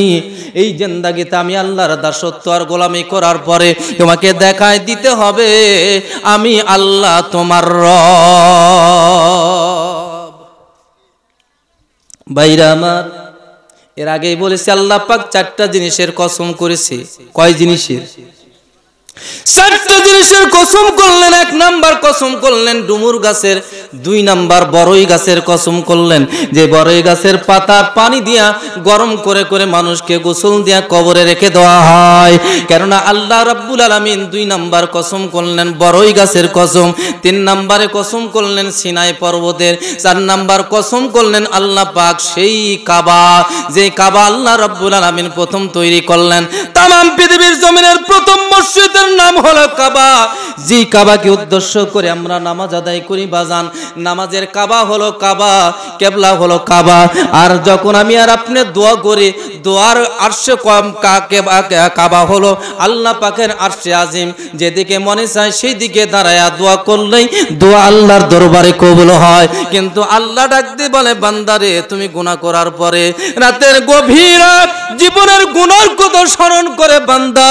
এই জেন্দাগিতে আমি আল্লাহর দাসত্ব আর গোলামি করার পরে তোমাকে দেখাই দিতে হবে আমি আল্লাহ তোমার রব বাইরা আমার এর আগেই বলেছি আল্লাহ পাক চারটা জিনিসের কসম করেছে কয় জিনিসের চারটা জিনিসের কসম করলেন এক নাম্বার কসম করলেন ডুমুর গাছের দুই নাম্বার বড়ই গাছের কসম করলেন যে বড়ই গাছের পাতা পানি দিয়া গরম করে করে মানুষকে গোসল দিয়া কবরে রেখে দেওয়া হয় কেননা আল্লাহ রাব্বুল আলমিন দুই নাম্বার কসম করলেন বড়ই গাছের কসম তিন নাম্বারে কসম করলেন সিনাই পর্বতের চার নাম্বার কসম করলেন আল্লাহ পাক সেই কাবা যে কাবা আল্লাহ রাব্বুল আলমিন প্রথম তৈরি করলেন তাম পৃথিবীর জমিনের প্রথম মসজিদের কাবার নাম হলো কাবা যে কাবাকে উদ্দেশ্য করে আমরা নামাজ আদায় করি বাজান নামাজের কাবা হলো কাবা কেবলা হলো কাবা আর যখন আমি আর আপনি দোয়া করি দোয়ার আর্শে কম কাবা হলো আল্লাহ পাকের আর্শে আজিম যেদিকে মনে চায় সেই দিকে দাঁড়ায় দোয়া করলেই দোয়া আল্লাহর দরবারে কবুল হয় কিন্তু আল্লাহ ডাকতে বলে বান্দারে তুমি গুণা করার পরে রাতের গভীর জীবনের গুণর কত স্মরণ করে বান্দা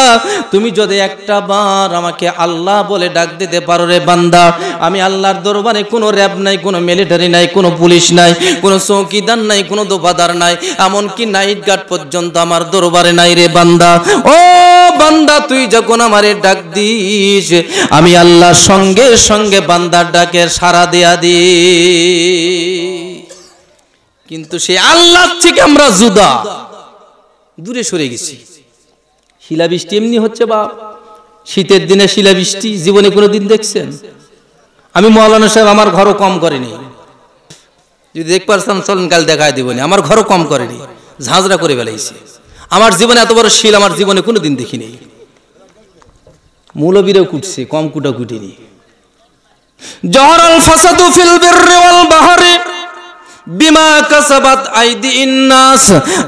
তুমি যদি একটা বার আমাকে আল্লাহ বলে ডাক দিতে পারো রে বান্দা আমি আল্লাহর দরবারে কোনো র্যাব নাই কোনো মিলিটারি নাই কোনো পুলিশ নাই কোনো চৌকিদার নাই কোনো দোপাদার নাই এমনকি নাইট গার্ড পর্যন্ত আমার দরবারে নাই রে বান্দা ও বান্দা তুই যখন আমারে ডাক দিস আমি আল্লাহর সঙ্গে সঙ্গে বান্দার ডাকে সারা দেয়া দি কিন্তু সে আল্লাহ থেকে আমরা জুদা দূরে সরে গেছি শিলাবৃষ্টি এমনি হচ্ছে বা শীতের দিনে শিলাবৃষ্টি জীবনে কোনো দিন দেখছেন আমি মৌলানা সাহেব আমার ঘরও কম করেনি যদি দেখ পারতাম চলেন কাল দেখায় দেবনি আমার ঘরও কম করেনি ঝাঁঝরা করে বেলাইছে আমার জীবনে এত বড় শিল আমার জীবনে কোনো দিন দেখিনি মৌলবীরাও কুটছে কম কুটা কুটিনি জহরাল ফাসাদু ফিল বিররি ওয়াল বাহরি বিমা কাসাবাত আইদি ইন্নাস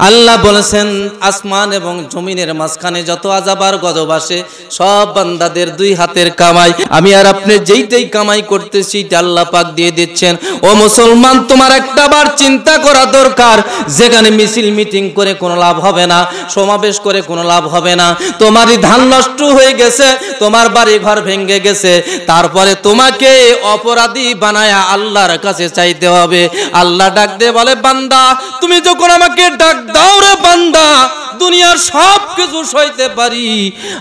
আল্লাহ বলেছেন আসমান এবং জমিনের মাঝখানে যত আজাবার গজব আসে সব বান্দাদের দুই হাতের কামাই আমি আর আপনি যেইটাই কামাই করতেছি আল্লাহ পাক দিয়ে দিচ্ছেন ও মুসলমান তোমার একটা বার চিন্তা করা দরকার যেখানে মিছিল মিটিং করে কোনো লাভ হবে না সমাবেশ করে কোনো লাভ হবে না তোমারই ধান নষ্ট হয়ে গেছে তোমার বাড়ি ঘর ভেঙে গেছে তারপরে তোমাকে অপরাধী বানায়া আল্লাহর কাছে চাইতে হবে আল্লাহ আল্লাহ ডাক দিয়ে বলে বান্দা তুমি যখন আমাকে ডাক দাও রে বান্দা দুনিয়ার সব কিছু সইতে পারি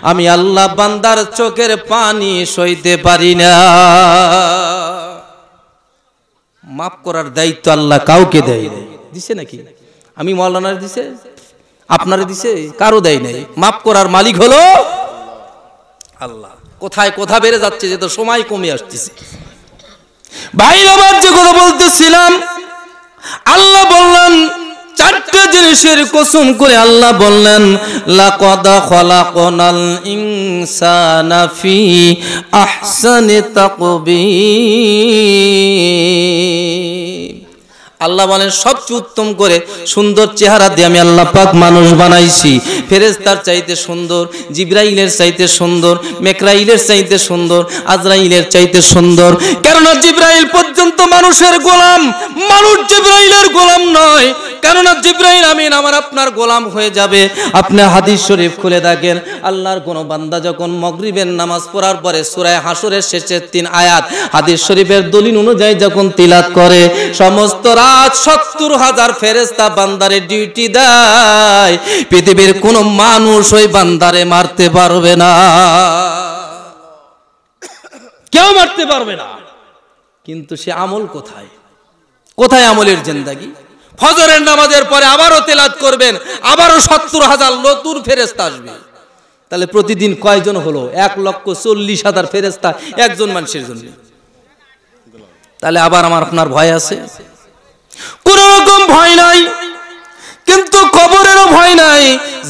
আমি আল্লাহ বান্দার চোখের পানি সইতে পারি না মাফ করার দায়িত্ব আল্লাহ কাউকে দেয় দিছে নাকি আমি মৌলানার দিছে আপনার দিছে কারো দেয় নাই মাফ করার মালিক হলো আল্লাহ কোথায় কোথা বেড়ে যাচ্ছে যে তো সময় কমে আসতেছে ভাই আমার যে কথা বলতেছিলাম আল্লাহ বললেন চারটা জিনিসের কসম করে আল্লাহ বললেন লাকদা তাকবীর আল্লাহ বলেন সবচেয়ে উত্তম করে সুন্দর চেহারা দিয়ে আমি আল্লাহ পাক মানুষ বানাইছি ফেরেস্তার চাইতে সুন্দর জিব্রাইলের চাইতে সুন্দর মেকরাইলের চাইতে সুন্দর আজরাইলের চাইতে সুন্দর কেননা জিব্রাইল পর্যন্ত মানুষের গোলাম মানুষ জিব্রাইলের গোলাম নয় কেননা জিব্রাহিম আমিন আমার আপনার গোলাম হয়ে যাবে আপনি হাদিস শরীফ খুলে দেখেন আল্লাহর কোন বান্দা যখন মগরিবের নামাজ পড়ার পরে সুরায় হাসুরের শেষের তিন আয়াত হাদিস শরীফের দলিল অনুযায়ী যখন তিলাত করে সমস্ত রাত সত্তর হাজার ফেরেস্তা বান্দারে ডিউটি দেয় পৃথিবীর কোন মানুষ ওই বান্দারে মারতে পারবে না কেউ মারতে পারবে না কিন্তু সে আমল কোথায় কোথায় আমলের জিন্দাগি ফজরের নামাজের পরে আবারও তেলাত করবেন আবারও সত্তর হাজার নতুন ফেরেস্ত আসবে তাহলে প্রতিদিন কয়জন হলো এক লক্ষ চল্লিশ হাজার ফেরেস্তা একজন মানুষের জন্য তাহলে আবার আমার আপনার ভয় আছে কোন রকম ভয় নাই কিন্তু কবরেরও ভয় নাই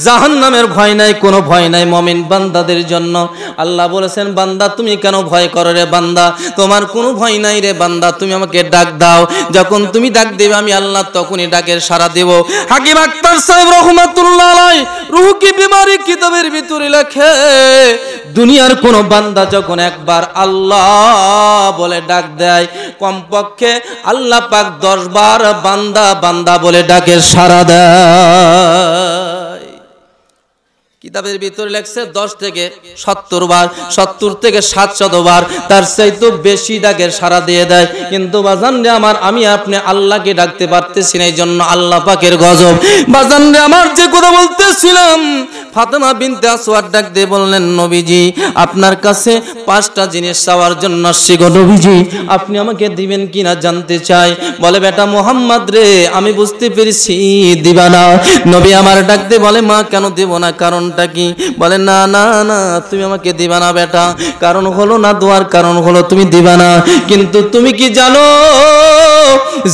জাহান নামের ভয় নাই কোনো ভয় নাই মমিন বান্দাদের জন্য আল্লাহ বলেছেন বান্দা তুমি কেন ভয় করো রে বান্দা তোমার কোনো ভয় নাই রে বান্দা তুমি আমাকে ডাক দাও যখন তুমি ডাক দেবে আমি আল্লাহ তখনই ডাকের সারা দেব হাকিম আক্তার সাহেব রহমাতুল্লাহ রুহ কি বিমারি কিতাবের ভিতরে লেখে দুনিয়ার কোনো বান্দা যখন একবার আল্লাহ বলে ডাক দেয় কমপক্ষে আল্লাহ পাক দশবার বান্দা বান্দা বলে ডাকের সারা দেয় কিতাবের ভিতরে লেখছে দশ থেকে সত্তর বার সত্তর থেকে সাতশত বার তার চাইতো বেশি ডাকের সারা দিয়ে দেয় কিন্তু বাজান রে আমার আমি আপনি আল্লাহকে ডাকতে পারতেছি না এই জন্য আল্লাহ পাকের গজব বাজান রে আমার যে কথা বলতেছিলাম ফাতেমা বিনতে আসওয়ার ডাক দিয়ে বললেন নবীজি আপনার কাছে পাঁচটা জিনিস চাওয়ার জন্য শিগো নবীজি আপনি আমাকে দিবেন কিনা জানতে চাই বলে বেটা মোহাম্মদ রে আমি বুঝতে পেরেছি দিবা না নবী আমার ডাক দিয়ে বলে মা কেন দেব না কারণটা কি বলে না না না তুমি আমাকে দিবা না বেটা কারণ হলো না দোয়ার কারণ হলো তুমি দিবা না কিন্তু তুমি কি জানো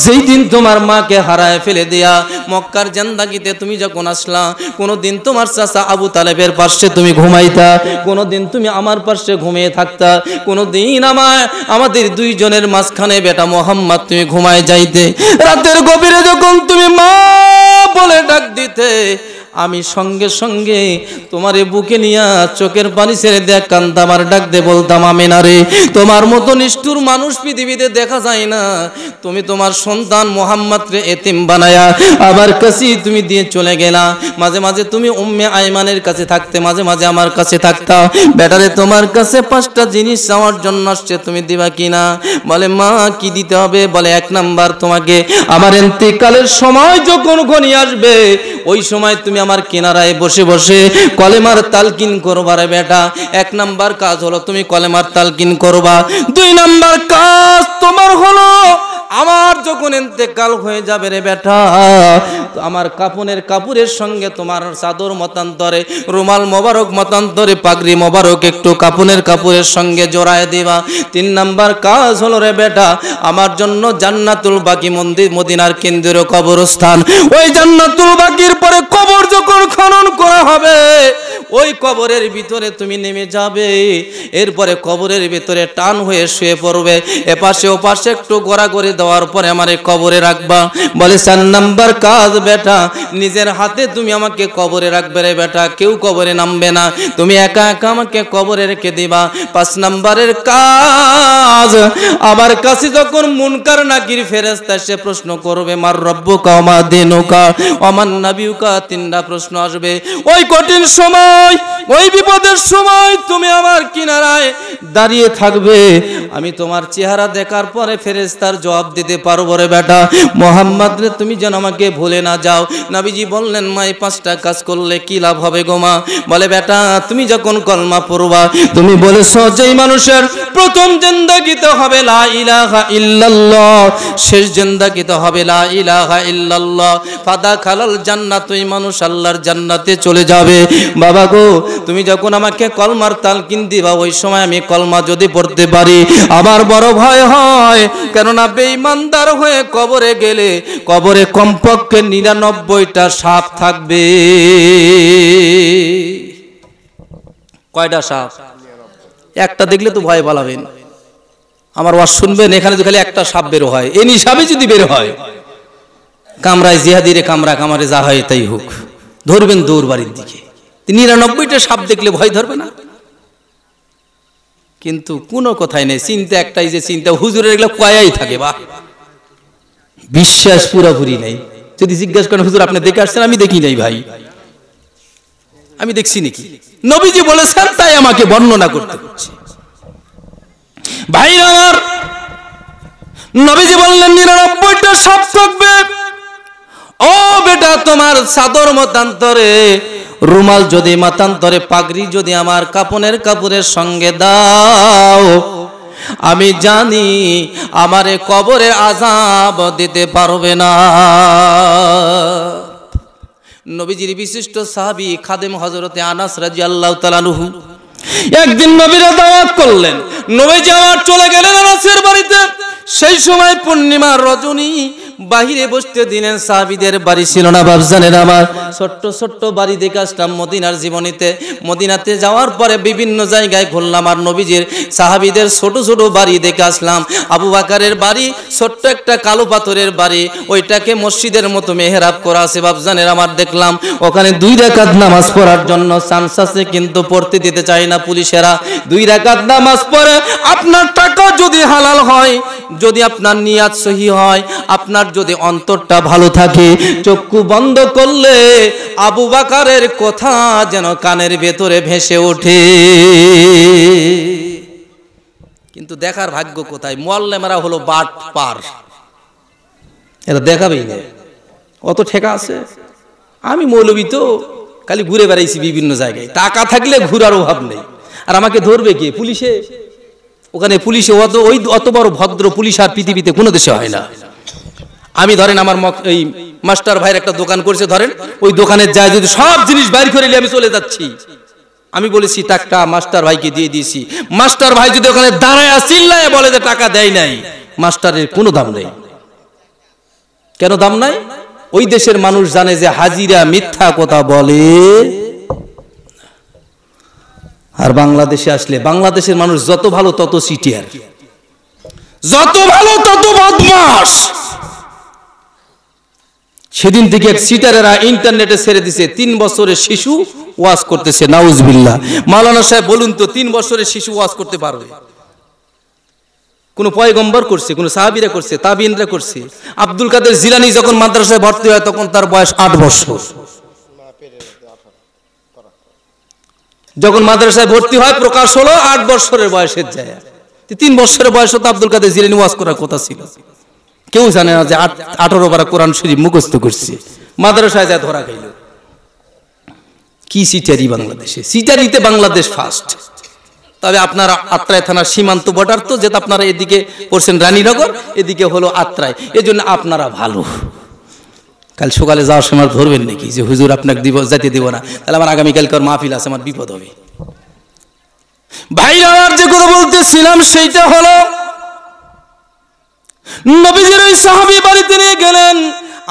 যেই দিন তোমার মাকে হারায় ফেলে দেয়া মক্কার জান্দাগিতে তুমি যখন আসলা কোনো দিন তোমার চাচা আবু তালেবের পার্শ্বে তুমি ঘুমাইতা কোনোদিন তুমি আমার পার্শ্বে ঘুমিয়ে থাকতা কোনোদিন আমার আমাদের দুইজনের মাঝখানে বেটা মোহাম্মদ তুমি ঘুমায় যাইতে রাতের গভীরে যখন তুমি মা বলে ডাক দিতে আমি সঙ্গে সঙ্গে তোমার বুকে নিয়া চোখের পানি ছেড়ে দেখ কান্দামার ডাক দে বলতাম আমি না রে তোমার মতো নিষ্ঠুর মানুষ পৃথিবীতে দেখা যায় না তুমি তোমার সন্তান মোহাম্মদকে এতিম বানায়া আবার কাছে তুমি দিয়ে চলে গেলা মাঝে মাঝে তুমি উম্মে আইমানের কাছে থাকতে মাঝে মাঝে আমার কাছে থাকতা বেটারে তোমার কাছে পাঁচটা জিনিস চাওয়ার জন্য আসছে তুমি দিবা কিনা বলে মা কি দিতে হবে বলে এক নাম্বার তোমাকে আমার এন্তিকালের সময় যখন ঘনি আসবে ওই সময় তুমি আমার কিনারায় বসে বসে কলেমার তালকিন করবা রে বেটা এক নাম্বার কাজ হলো তুমি কলেমার তালকিন করবা দুই নাম্বার কাজ তোমার হলো আমার যখন এতেকাল হয়ে যাবে রে বেটা তো আমার কাপুনের কাপুরের সঙ্গে তোমার চাদর মতান্তরে রুমাল মোবারক মতান্তরে পাগড়ি মোবারক একটু কাপুনের কাপুরের সঙ্গে জোড়ায় দিবা তিন নাম্বার কাজ হলো রে বেটা আমার জন্য জান্নাতুল বাকি মন্দির মদিনার কেন্দ্রীয় কবরস্থান ওই জান্নাতুল বাকির পরে কবর যখন খনন করা হবে ওই কবরের ভিতরে তুমি নেমে যাবে এরপরে কবরের ভিতরে টান হয়ে শুয়ে পড়বে এপাশে ওপাশে একটু করে দেওয়ার পরে আমার কবরে রাখবা বলে চার নাম্বার কাজ বেটা নিজের হাতে তুমি আমাকে কবরে রাখবে রে বেটা কেউ কবরে নামবে না তুমি একা একা আমাকে কবরে রেখে দিবা পাঁচ নাম্বারের কাজ আমার কাছে যখন মুনকার নাকির ফেরেস্তা সে প্রশ্ন করবে মার রব্বুকা অমা দেনুকা আমার নাবিউকা তিনটা প্রশ্ন আসবে ওই কঠিন সময় সময় ওই বিপদের সময় তুমি আমার কিনারায় দাঁড়িয়ে থাকবে আমি তোমার চেহারা দেখার পরে ফেরেস্তার জবাব দিতে পারবো রে বেটা মোহাম্মদ রে তুমি যেন আমাকে ভুলে না যাও নাবিজি বললেন মা এই পাঁচটা কাজ করলে কি লাভ হবে গোমা বলে বেটা তুমি যখন কলমা পড়বা তুমি বলেছ যেই মানুষের প্রথম তো হবে লা ইলাহা ইল্লাল্লাহ শেষ তো হবে লা ইলাহা ইল্লাল্লাহ ফাদা খালাল জান্নাত ওই মানুষ আল্লাহর জান্নাতে চলে যাবে বাবা গো তুমি যখন আমাকে কলমার তালকিন দিবা ওই সময় আমি কলমা যদি পড়তে পারি আমার বড় ভয় হয় কেননা বেঈমানদার হয়ে কবরে গেলে কবরে কমপক্ষে নিরানব্বইটা সাপ থাকবে কয়টা সাপ একটা দেখলে তো ভয় পালাবেন আমার ওয়াজ শুনবেন এখানে তো খালি একটা সাপ বেরো হয় এ নিসাবে যদি বের হয় কামরায় জিহাদিরে কামরা কামারে যা হয় তাই হোক ধরবেন দৌড় বাড়ির দিকে নিরানব্বইটা সাপ দেখলে ভয় ধরবে না কিন্তু কোনো কথাই নেই চিন্তা একটাই যে চিন্তা হুজুরের এগুলো কয়াই থাকে বা বিশ্বাস পুরোপুরি নেই যদি জিজ্ঞাসা করেন হুজুর আপনি দেখে আসছেন আমি দেখি নাই ভাই আমি দেখছি নাকি নবীজি বলেছেন তাই আমাকে বর্ণনা করতে হচ্ছে ভাই আমার নবীজি বললেন নিরানব্বইটা সব থাকবে ও বেটা তোমার সাদর মতান্তরে রুমাল যদি মাতান্তরে পাগড়ি যদি আমার কাপনের কাপড়ের সঙ্গে দাও আমি জানি আমারে কবরে আজাব দিতে পারবে না নবীজির বিশিষ্ট সাহাবি খাদেম হজরতে আনাস রাজি আল্লাহ তালানুহু একদিন নবীরা দাওয়াত করলেন নবী যাওয়ার চলে গেলেন আনাসের বাড়িতে সেই সময় পূর্ণিমার রজনী বাহিরে বসতে দিলেন সাহাবিদের বাড়ি ছিল না বাবজানের আমার ছোট্ট ছোট্ট বাড়ি দেখে আসলাম মদিনার জীবনীতে মদিনাতে যাওয়ার পরে বিভিন্ন জায়গায় ঘুরলাম আর নবীজির সাহাবিদের ছোট ছোট বাড়ি দেখে আসলাম আবু বাকারের বাড়ি ছোট্ট একটা কালো পাথরের বাড়ি ওইটাকে মসজিদের মতো মেহরাব করা আছে বাবজানের আমার দেখলাম ওখানে দুই রেখাত নামাজ পড়ার জন্য চান্স আছে কিন্তু পড়তে দিতে চায় না পুলিশেরা দুই রেখাত নামাজ পড়ে আপনার টাকা যদি হালাল হয় যদি আপনার নিয়াত সহি হয় আপনার যদি অন্তরটা ভালো থাকে চক্ষু বন্ধ করলে আবু বাকারের কথা যেন কানের ভেতরে ভেসে ওঠে কিন্তু দেখার ভাগ্য কোথায় মোয়াল্লেমারা হলো বাট পার এটা দেখাবেই না অত ঠেকা আছে আমি মৌলবী তো খালি ঘুরে বেড়াইছি বিভিন্ন জায়গায় টাকা থাকলে ঘুরার অভাব নেই আর আমাকে ধরবে কে পুলিশে ওখানে পুলিশে অত ওই অত বড় ভদ্র পুলিশ আর পৃথিবীতে কোনো দেশে হয় না আমি ধরেন আমার এই মাস্টার ভাইয়ের একটা দোকান করেছে ধরেন ওই দোকানের যায় যদি সব জিনিস বাইর করে আমি চলে যাচ্ছি আমি বলেছি টাকা মাস্টার ভাইকে দিয়ে দিয়েছি মাস্টার ভাই যদি ওখানে দাঁড়ায় চিল্লায় বলে যে টাকা দেয় নাই মাস্টারের কোনো দাম নেই কেন দাম নাই ওই দেশের মানুষ জানে যে হাজিরা মিথ্যা কথা বলে আর বাংলাদেশে আসলে বাংলাদেশের মানুষ যত ভালো তত সিটিয়ার যত ভালো তত বদমাস সেদিন থেকে সিটারেরা ইন্টারনেটে ছেড়ে দিছে তিন বছরের শিশু ওয়াজ করতেছে নাউজবিল্লা মালানা সাহেব বলুন তো তিন বছরের শিশু ওয়াজ করতে পারবে কোনো পয়গম্বর করছে কোনো সাহাবিরা করছে তাবিনরা করছে আব্দুল কাদের জিলানি যখন মাদ্রাসায় ভর্তি হয় তখন তার বয়স আট বছর যখন মাদ্রাসায় ভর্তি হয় প্রকাশ হলো আট বছরের বয়সের যায় তিন বছরের বয়সে তো আব্দুল কাদের জিলেনি ওয়াজ করার কথা ছিল কেউ জানে না যে আঠারো বার কোরআন শরীফ মুখস্থ করছে মাদ্রাসায় যা ধরা গেল কি সিটারি বাংলাদেশে সিটারিতে বাংলাদেশ ফার্স্ট তবে আপনারা আত্রায় থানার সীমান্ত বর্ডার তো যেটা আপনারা এদিকে পড়ছেন রানীনগর এদিকে হলো আত্রায় এজন্য আপনারা ভালো কাল সকালে যাওয়ার সময় ধরবেন নাকি যে হুজুর আপনাকে দিব যেতে দেবো না তাহলে আমার আগামীকালকার মাহফিল আছে আমার বিপদ হবে ভাই আর যে কথা বলতেছিলাম সেইটা হলো নবীজির ওই সাহাবি বাড়িতে নিয়ে গেলেন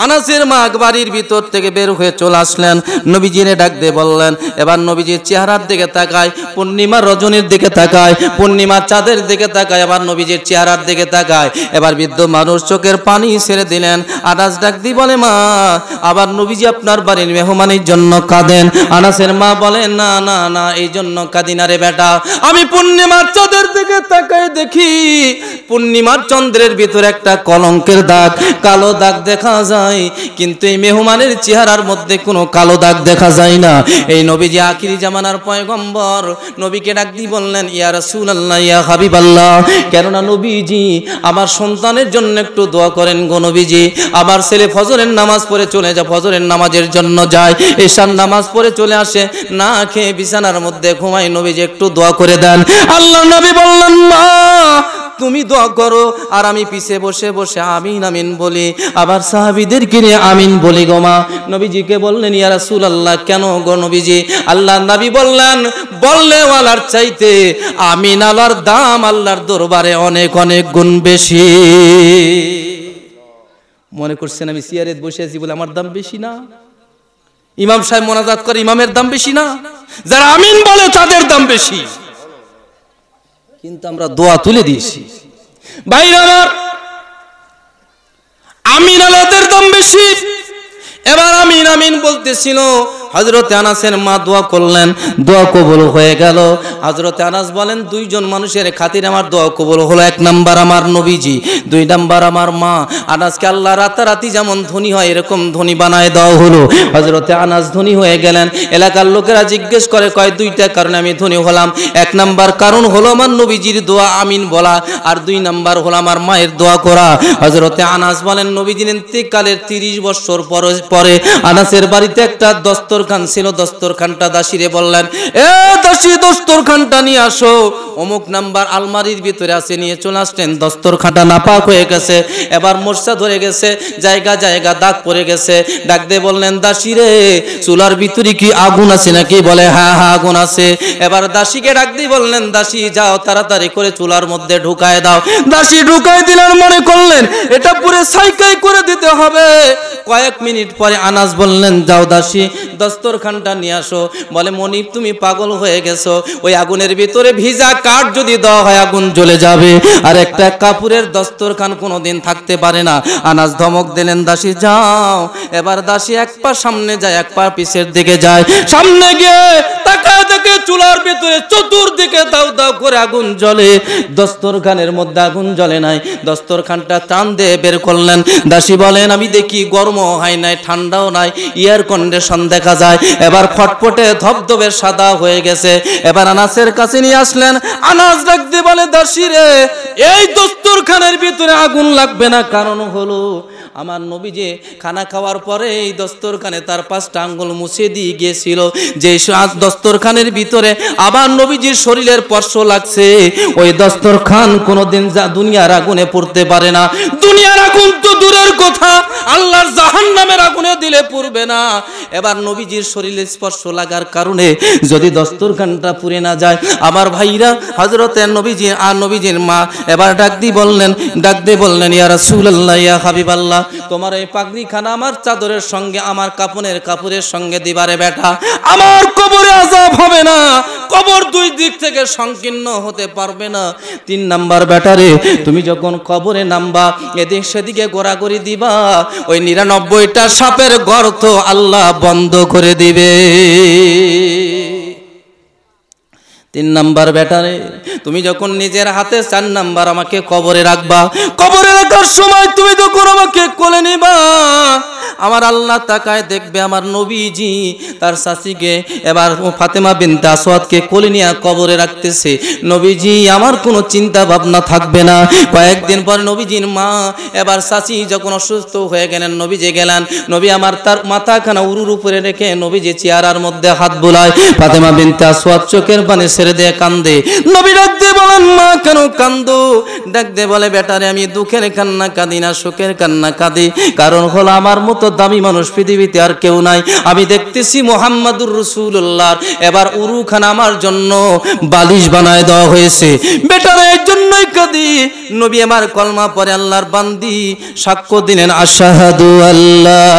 আনাসের মা আকবরীর ভিতর থেকে বের হয়ে চলে আসলেন নবীজিরে ডাক দিয়ে বললেন এবার নবীজির চেহারার দিকে তাকায় পূর্ণিমা রজনীর দিকে তাকায় পূর্ণিমা চাঁদের দিকে তাকায় আবার নবীজির চেহারার দিকে তাকায় এবার বৃদ্ধ মানুষ চোখের পানি ছেড়ে দিলেন আনাস ডাক দি বলে মা আবার নবীজি আপনার বাড়ির মেহমানের জন্য কাঁদেন আনাসের মা বলেন না না না এই জন্য কাঁদি না রে বেটা আমি পূর্ণিমার চাঁদের দিকে তাকাই দেখি পূর্ণিমার চন্দ্রের ভিতর একটা কলঙ্কের দাগ কালো দাগ দেখা যায় হয় কিন্তু এই মেহমানের চেহারার মধ্যে কোনো কালো দাগ দেখা যায় না এই নবী যে আখিরি জামানার পয়গম্বর নবীকে ডাক দিয়ে বললেন ইয়া রাসুল আল্লাহ ইয়া হাবিব আল্লাহ কেননা নবীজি আমার সন্তানের জন্য একটু দোয়া করেন গো নবীজি আমার ছেলে ফজরের নামাজ পড়ে চলে যা ফজরের নামাজের জন্য যায় এশার নামাজ পড়ে চলে আসে না খেয়ে বিছানার মধ্যে ঘুমাই নবীজি একটু দোয়া করে দেন আল্লাহ নবী বললেন মা তুমি দোয়া করো আর আমি পিছে বসে বসে আমিন আমিন বলি আবার সাহাবি নবীদেরকে নিয়ে আমিন বলি গো মা নবীজিকে বললেন ইয়া রাসূল আল্লাহ কেন গো নবীজি আল্লাহ নবী বললেন বললে ওয়ালার চাইতে আমিন আলার দাম আল্লাহর দরবারে অনেক অনেক গুণ বেশি মনে করছেন আমি সিয়ারেত বসে আছি বলে আমার দাম বেশি না ইমাম সাহেব মোনাজাত করে ইমামের দাম বেশি না যারা আমিন বলে তাদের দাম বেশি কিন্তু আমরা দোয়া তুলে দিয়েছি ভাইরা আমার আমিন আলাদের দাম বেশি এবার আমিন আমিন বলতেছিল হজরতে আনাসের মা দোয়া করলেন দোয়া কবুল হয়ে গেল হজরতে আনাস বলেন দুইজন মানুষের খাতির আমার দোয়া কবুল হলো এক নাম্বার আমার নবীজি দুই নাম্বার আমার মা আনাসকে আল্লাহ রাতারাতি যেমন ধনী হয় এরকম ধনী বানায় দেওয়া হলো হজরতে আনাস ধনী হয়ে গেলেন এলাকার লোকেরা জিজ্ঞেস করে কয় দুইটা কারণে আমি ধনী হলাম এক নাম্বার কারণ হলো আমার নবীজির দোয়া আমিন বলা আর দুই নাম্বার হলো আমার মায়ের দোয়া করা হজরতে আনাস বলেন নবীজি নেন্তিকালের তিরিশ বৎসর পরে আনাসের বাড়িতে একটা দস্তর দস্তরখান ছিল দস্তরখানটা দাসিরে বললেন এ দাসি দস্তরখানটা নিয়ে আসো অমুক নাম্বার আলমারির ভিতরে আছে নিয়ে চলে আসলেন দস্তর খাটা নাপাক হয়ে গেছে এবার মশা ধরে গেছে জায়গা জায়গা দাগ পড়ে গেছে ডাক দিয়ে বললেন দাসী রে চুলার ভিতরে কি আগুন আছে নাকি বলে হ্যাঁ হ্যাঁ আগুন আছে এবার দাসীকে ডাক দিয়ে বললেন দাসী যাও তাড়াতাড়ি করে চুলার মধ্যে ঢুকায় দাও দাসী ঢুকায় দিলেন মনে করলেন এটা পুরে সাইকাই করে দিতে হবে কয়েক মিনিট পরে আনাস বললেন যাও দাসী খানটা নিয়ে আসো বলে মনিপ তুমি পাগল হয়ে গেছো ওই আগুনের ভিতরে ভিজা কাঠ যদি দেওয়া হয় আগুন জ্বলে যাবে আর একটা কাপুরের দস্তরখান কোনোদিন থাকতে পারে না আনাজ ধমক দিলেন দাসী যাও এবার দাসী এক পা সামনে যায় এক পা পিছের দিকে যায় সামনে গিয়ে তাকায় দেখে চুলার ভিতরে চতুর্দিকে দাও দাও করে আগুন জ্বলে দস্তরখানের মধ্যে আগুন জ্বলে নাই দস্তরখানটা টান দিয়ে বের করলেন দাসী বলেন আমি দেখি গরম হয় নাই ঠান্ডাও নাই ইয়ার কন্ডিশন দেখা যায় এবার ফটফটে ধবধবে সাদা হয়ে গেছে এবার আনাসের কাছে নিয়ে আসলেন আনাজ রাখতে বলে দাসী রে এই দস্তরখানের ভিতরে আগুন লাগবে না কারণ হলো আমার নবী যে খানা খাওয়ার পরে এই দস্তরখানে তার পাঁচটা আঙ্গুল মুছে দিয়ে গিয়েছিল যে দস্তরখানের ভিতরে আবার নবীজির শরীরের স্পর্শ লাগছে ওই দস্তরখান কোনোদিন যা দুনিয়ার আগুনে পড়তে পারে না দুনিয়ার আগুন তো দূরের কথা আল্লাহর জাহান নামের আগুনে দিলে পড়বে না এবার নবীজির শরীরে স্পর্শ লাগার কারণে যদি দস্তরখানটা পুড়ে না যায় আমার ভাইরা হজরতের নবীজি আর নবীজির মা এবার ডাক দি বললেন ডাক দিয়ে বললেন ইয়া রাসূলুল্লাহ ইয়া হাবিবাল্লাহ তোমার এই পাগড়িখানা আমার চাদরের সঙ্গে আমার কাপনের কাপড়ের সঙ্গে দিবারে বেটা আমার কবরে আজাব হবে না কবর দুই দিক থেকে সংকীর্ণ হতে পারবে না তিন নাম্বার ব্যাটারে তুমি যখন কবরে নামবা এদিক সেদিকে গোড়াগড়ি দিবা ওই নিরানব্বইটা সাপের গর্ত আল্লাহ বন্ধ করে দিবে তিন নাম্বার ব্যাটারে তুমি যখন নিজের হাতে চার নাম্বার আমাকে কবরে রাখবা কবরে রাখার সময় তুমি যখন আমাকে কোলে নিবা আমার আল্লাহ তাকায় দেখবে আমার নবীজি তার শাসিকে এবার ফাতেমা বিন দাসওয়াতকে কোলে নিয়ে কবরে রাখতেছে নবীজি আমার কোনো চিন্তা ভাবনা থাকবে না কয়েকদিন পর নবীজির মা এবার শাসি যখন অসুস্থ হয়ে গেলেন নবীজি গেলেন নবী আমার তার মাথাখানা উরুর উপরে রেখে নবীজি চেয়ারার মধ্যে হাত বোলায় ফাতেমা বিন দাসওয়াত চোখের পানে ছেড়ে দেয় কান্দে নবী ডাক দিয়ে বলেন মা কেন কান্দো দেখ দে বলে বেটারে আমি দুঃখের কান্না কাঁদি না সুখের কান্না কাঁদি কারণ হলো আমার মতো দামি মানুষ পৃথিবীতে আর কেউ নাই আমি দেখতেছি মোহাম্মদুর রসুল্লাহ এবার উরুখান আমার জন্য বালিশ বানায় দেওয়া হয়েছে বেটারে এর জন্যই কাঁদি নবী আমার কলমা পরে আল্লাহর বান্দি সাক্ষ্য দিলেন আশাহাদু আল্লাহ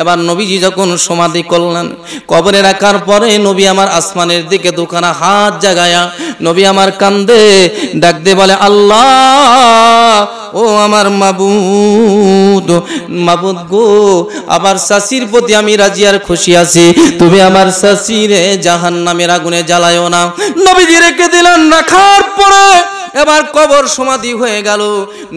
এবার নবীজি যখন সমাধি করলেন কবরে রাখার পরে নবী আমার আসমানের দিকে দুখানা হাত জাগায়া নবী আমার কান্দে ডাকতে বলে আল্লাহ ও আমার মাবুদ মাবুদ গো আবার শাশির প্রতি আমি রাজি আর খুশি আছি তুমি আমার শাশিরে জাহান নামের আগুনে জ্বালায়ও না নবীজি রেখে দিলেন রাখার পরে এবার কবর সমাধি হয়ে গেল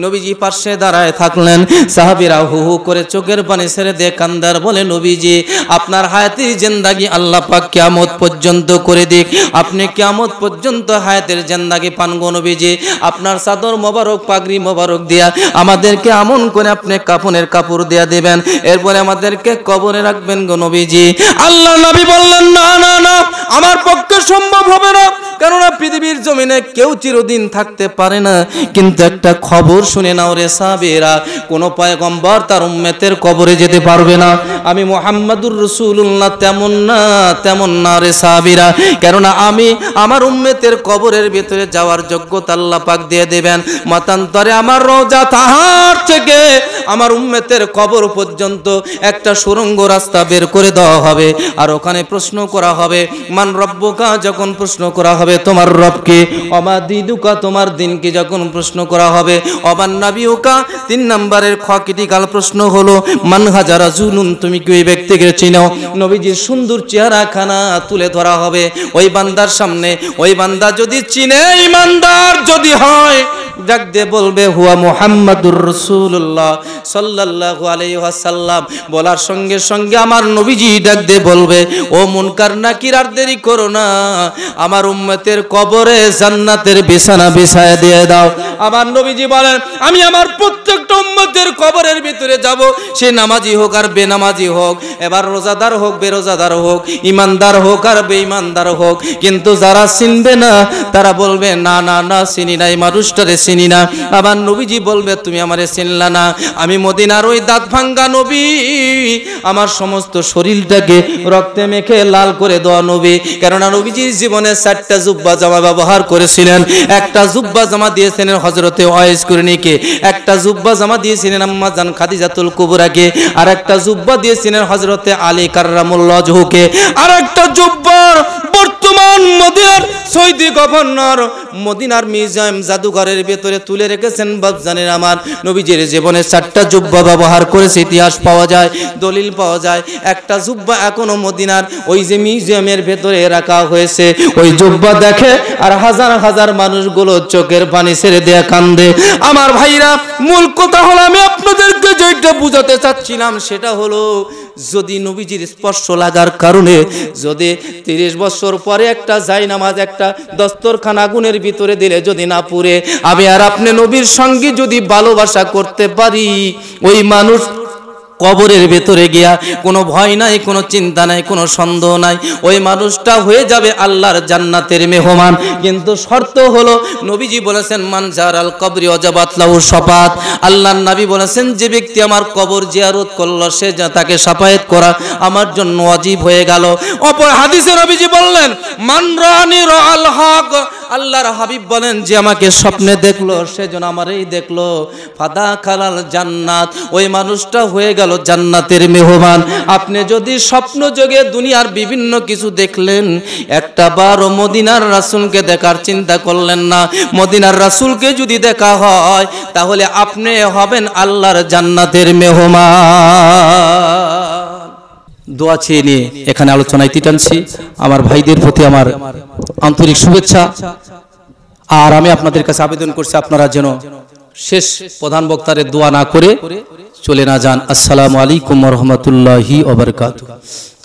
নবীজি পাশে দাঁড়ায় থাকলেন সাহাবিরা হু হু করে চোখের পানি ছেড়ে দে কান্দার বলে নবীজি আপনার হায়াতের জেন্দাগি আল্লাহ পাক কিয়ামত পর্যন্ত করে দিক আপনি কিয়ামত পর্যন্ত হায়াতের জেন্দাগি পান গো নবীজি আপনার চাদর মোবারক পাগড়ি মোবারক দিয়া আমাদেরকে আমন করে আপনি কাফনের কাপড় দিয়া দেবেন এরপরে আমাদেরকে কবরে রাখবেন গো নবীজি আল্লাহ নবী বললেন না না না আমার পক্ষে সম্ভব হবে না কেননা পৃথিবীর জমিনে কেউ চিরদিন থাকতে পারে না কিন্তু একটা খবর শুনে নাও রে সাবেরা কোনো পয়গম্বর তার উম্মেতের কবরে যেতে পারবে না আমি মোহাম্মদুর রসুল্লাহ তেমন না তেমন না রে সাবেরা কেননা আমি আমার উম্মেতের কবরের ভিতরে যাওয়ার যোগ্যতা আল্লাহ পাক দিয়ে দেবেন মতান্তরে আমার রোজা তাহার থেকে আমার উম্মেতের কবর পর্যন্ত একটা সুরঙ্গ রাস্তা বের করে দেওয়া হবে আর ওখানে প্রশ্ন করা হবে মান রব্বকা যখন প্রশ্ন করা হবে হবে তোমার রবকে অমা দিদুকা তোমার দিনকে যখন প্রশ্ন করা হবে অমার নাবিউকা তিন নম্বরের খকিটিকাল প্রশ্ন হলো মান হাজারা জুলুন তুমি কি ওই ব্যক্তিকে চিনো নবীজির সুন্দর চেহারা খানা তুলে ধরা হবে ওই বান্দার সামনে ওই বান্দা যদি চিনে ইমানদার যদি হয় ডাক দিয়ে বলবে হুয়া মোহাম্মদুর রসুল্লাহ আলাইহি আলাইহাসাল্লাম বলার সঙ্গে সঙ্গে আমার নবীজি ডাক দিয়ে বলবে ও মুনকার নাকির আর দেরি করো না আমার উম্মতের কবরে জান্নাতের বিছানা বিছায় দিয়ে দাও আমার নবীজি বলেন আমি আমার প্রত্যেকটা উম্মতের কবরের ভিতরে যাব সে নামাজি হোক আর বেনামাজি হোক এবার রোজাদার হোক বেরোজাদার হোক ইমানদার হোক আর বেঈমানদার হোক কিন্তু যারা চিনবে না তারা বলবে না না না চিনি নাই মানুষটারে চিনি না আবার নবীজি বলবে তুমি আমারে চিনলা না আমি মদিনার ওই দাঁত ভাঙ্গা নবী আমার সমস্ত শরীরটাকে রক্তে মেখে লাল করে দেওয়া নবী কেননা নবীজি জীবনে চারটা জুব্বা জামা ব্যবহার করেছিলেন একটা জুব্বা জামা দিয়েছেন হজরতে ওয়েস করিনিকে একটা জুব্বা জামা দিয়েছিলেন আম্মা জান খাদিজাতুল কুবুরাকে আর একটা জুব্বা দিয়েছিলেন হজরতে আলী কার্রামুল্লাজহুকে আর একটা জুব্বা তখন মদিনার সৌদি গভর্নর মদিনার মিউজিয়াম জাদুঘরের ভেতরে তুলে রেখেছেন বাবজানের আমার নবীজের জীবনের চারটা জুব্বা ব্যবহার করেছে ইতিহাস পাওয়া যায় দলিল পাওয়া যায় একটা জুব্বা এখনো মদিনার ওই যে মিউজিয়ামের ভেতরে রাখা হয়েছে ওই জুব্বা দেখে আর হাজার হাজার মানুষগুলো চোখের পানি ছেড়ে দেয়া কান্দে আমার ভাইরা মূল কথা হলো আমি আপনাদেরকে যেটা বুঝাতে চাচ্ছিলাম সেটা হলো যদি নবীজির স্পর্শ লাগার কারণে যদি তিরিশ বছর পরে একটা যাই নামাজ একটা দস্তরখান আগুনের ভিতরে দিলে যদি না পুরে আমি আর আপনি নবীর সঙ্গে যদি ভালোবাসা করতে পারি ওই মানুষ কবরের ভেতরে গিয়া কোনো ভয় নাই কোনো চিন্তা নাই কোনো সন্দেহ নাই ওই মানুষটা হয়ে যাবে আল্লাহর জান্নাতের মেহমান কিন্তু শর্ত হলো নবীজি বলেছেন মানজার আল কবরি অজাবাতলাউ সপাত আল্লাহর নবী বলেছেন যে ব্যক্তি আমার কবর জিয়ারত করল সে তাকে সাফায়েত করা আমার জন্য অজীব হয়ে গেল অপর হাদিসে নবীজি বললেন মান রানি রাল হক আল্লাহর হাবিব বলেন যে আমাকে স্বপ্নে দেখলো সেজন আমারই দেখলো ফাদা খালাল জান্নাত ওই মানুষটা হয়ে গেল জান্নাতের মেহমান আপনি যদি স্বপ্ন যোগে দুনিয়ার বিভিন্ন কিছু দেখলেন একটা বারও মদিনার রাসুলকে দেখার চিন্তা করলেন না মদিনার রাসুলকে যদি দেখা হয় তাহলে আপনি হবেন আল্লাহর জান্নাতের মেহমান দোয়া চেয়ে নিয়ে এখানে আলোচনায় টানছি আমার ভাইদের প্রতি আমার আন্তরিক শুভেচ্ছা আর আমি আপনাদের কাছে আবেদন করছি আপনারা যেন শেষ প্রধান বক্তারের দোয়া না করে চলে না যান আসসালামু আলাইকুম রহমতুল্লাহি ওবরকাত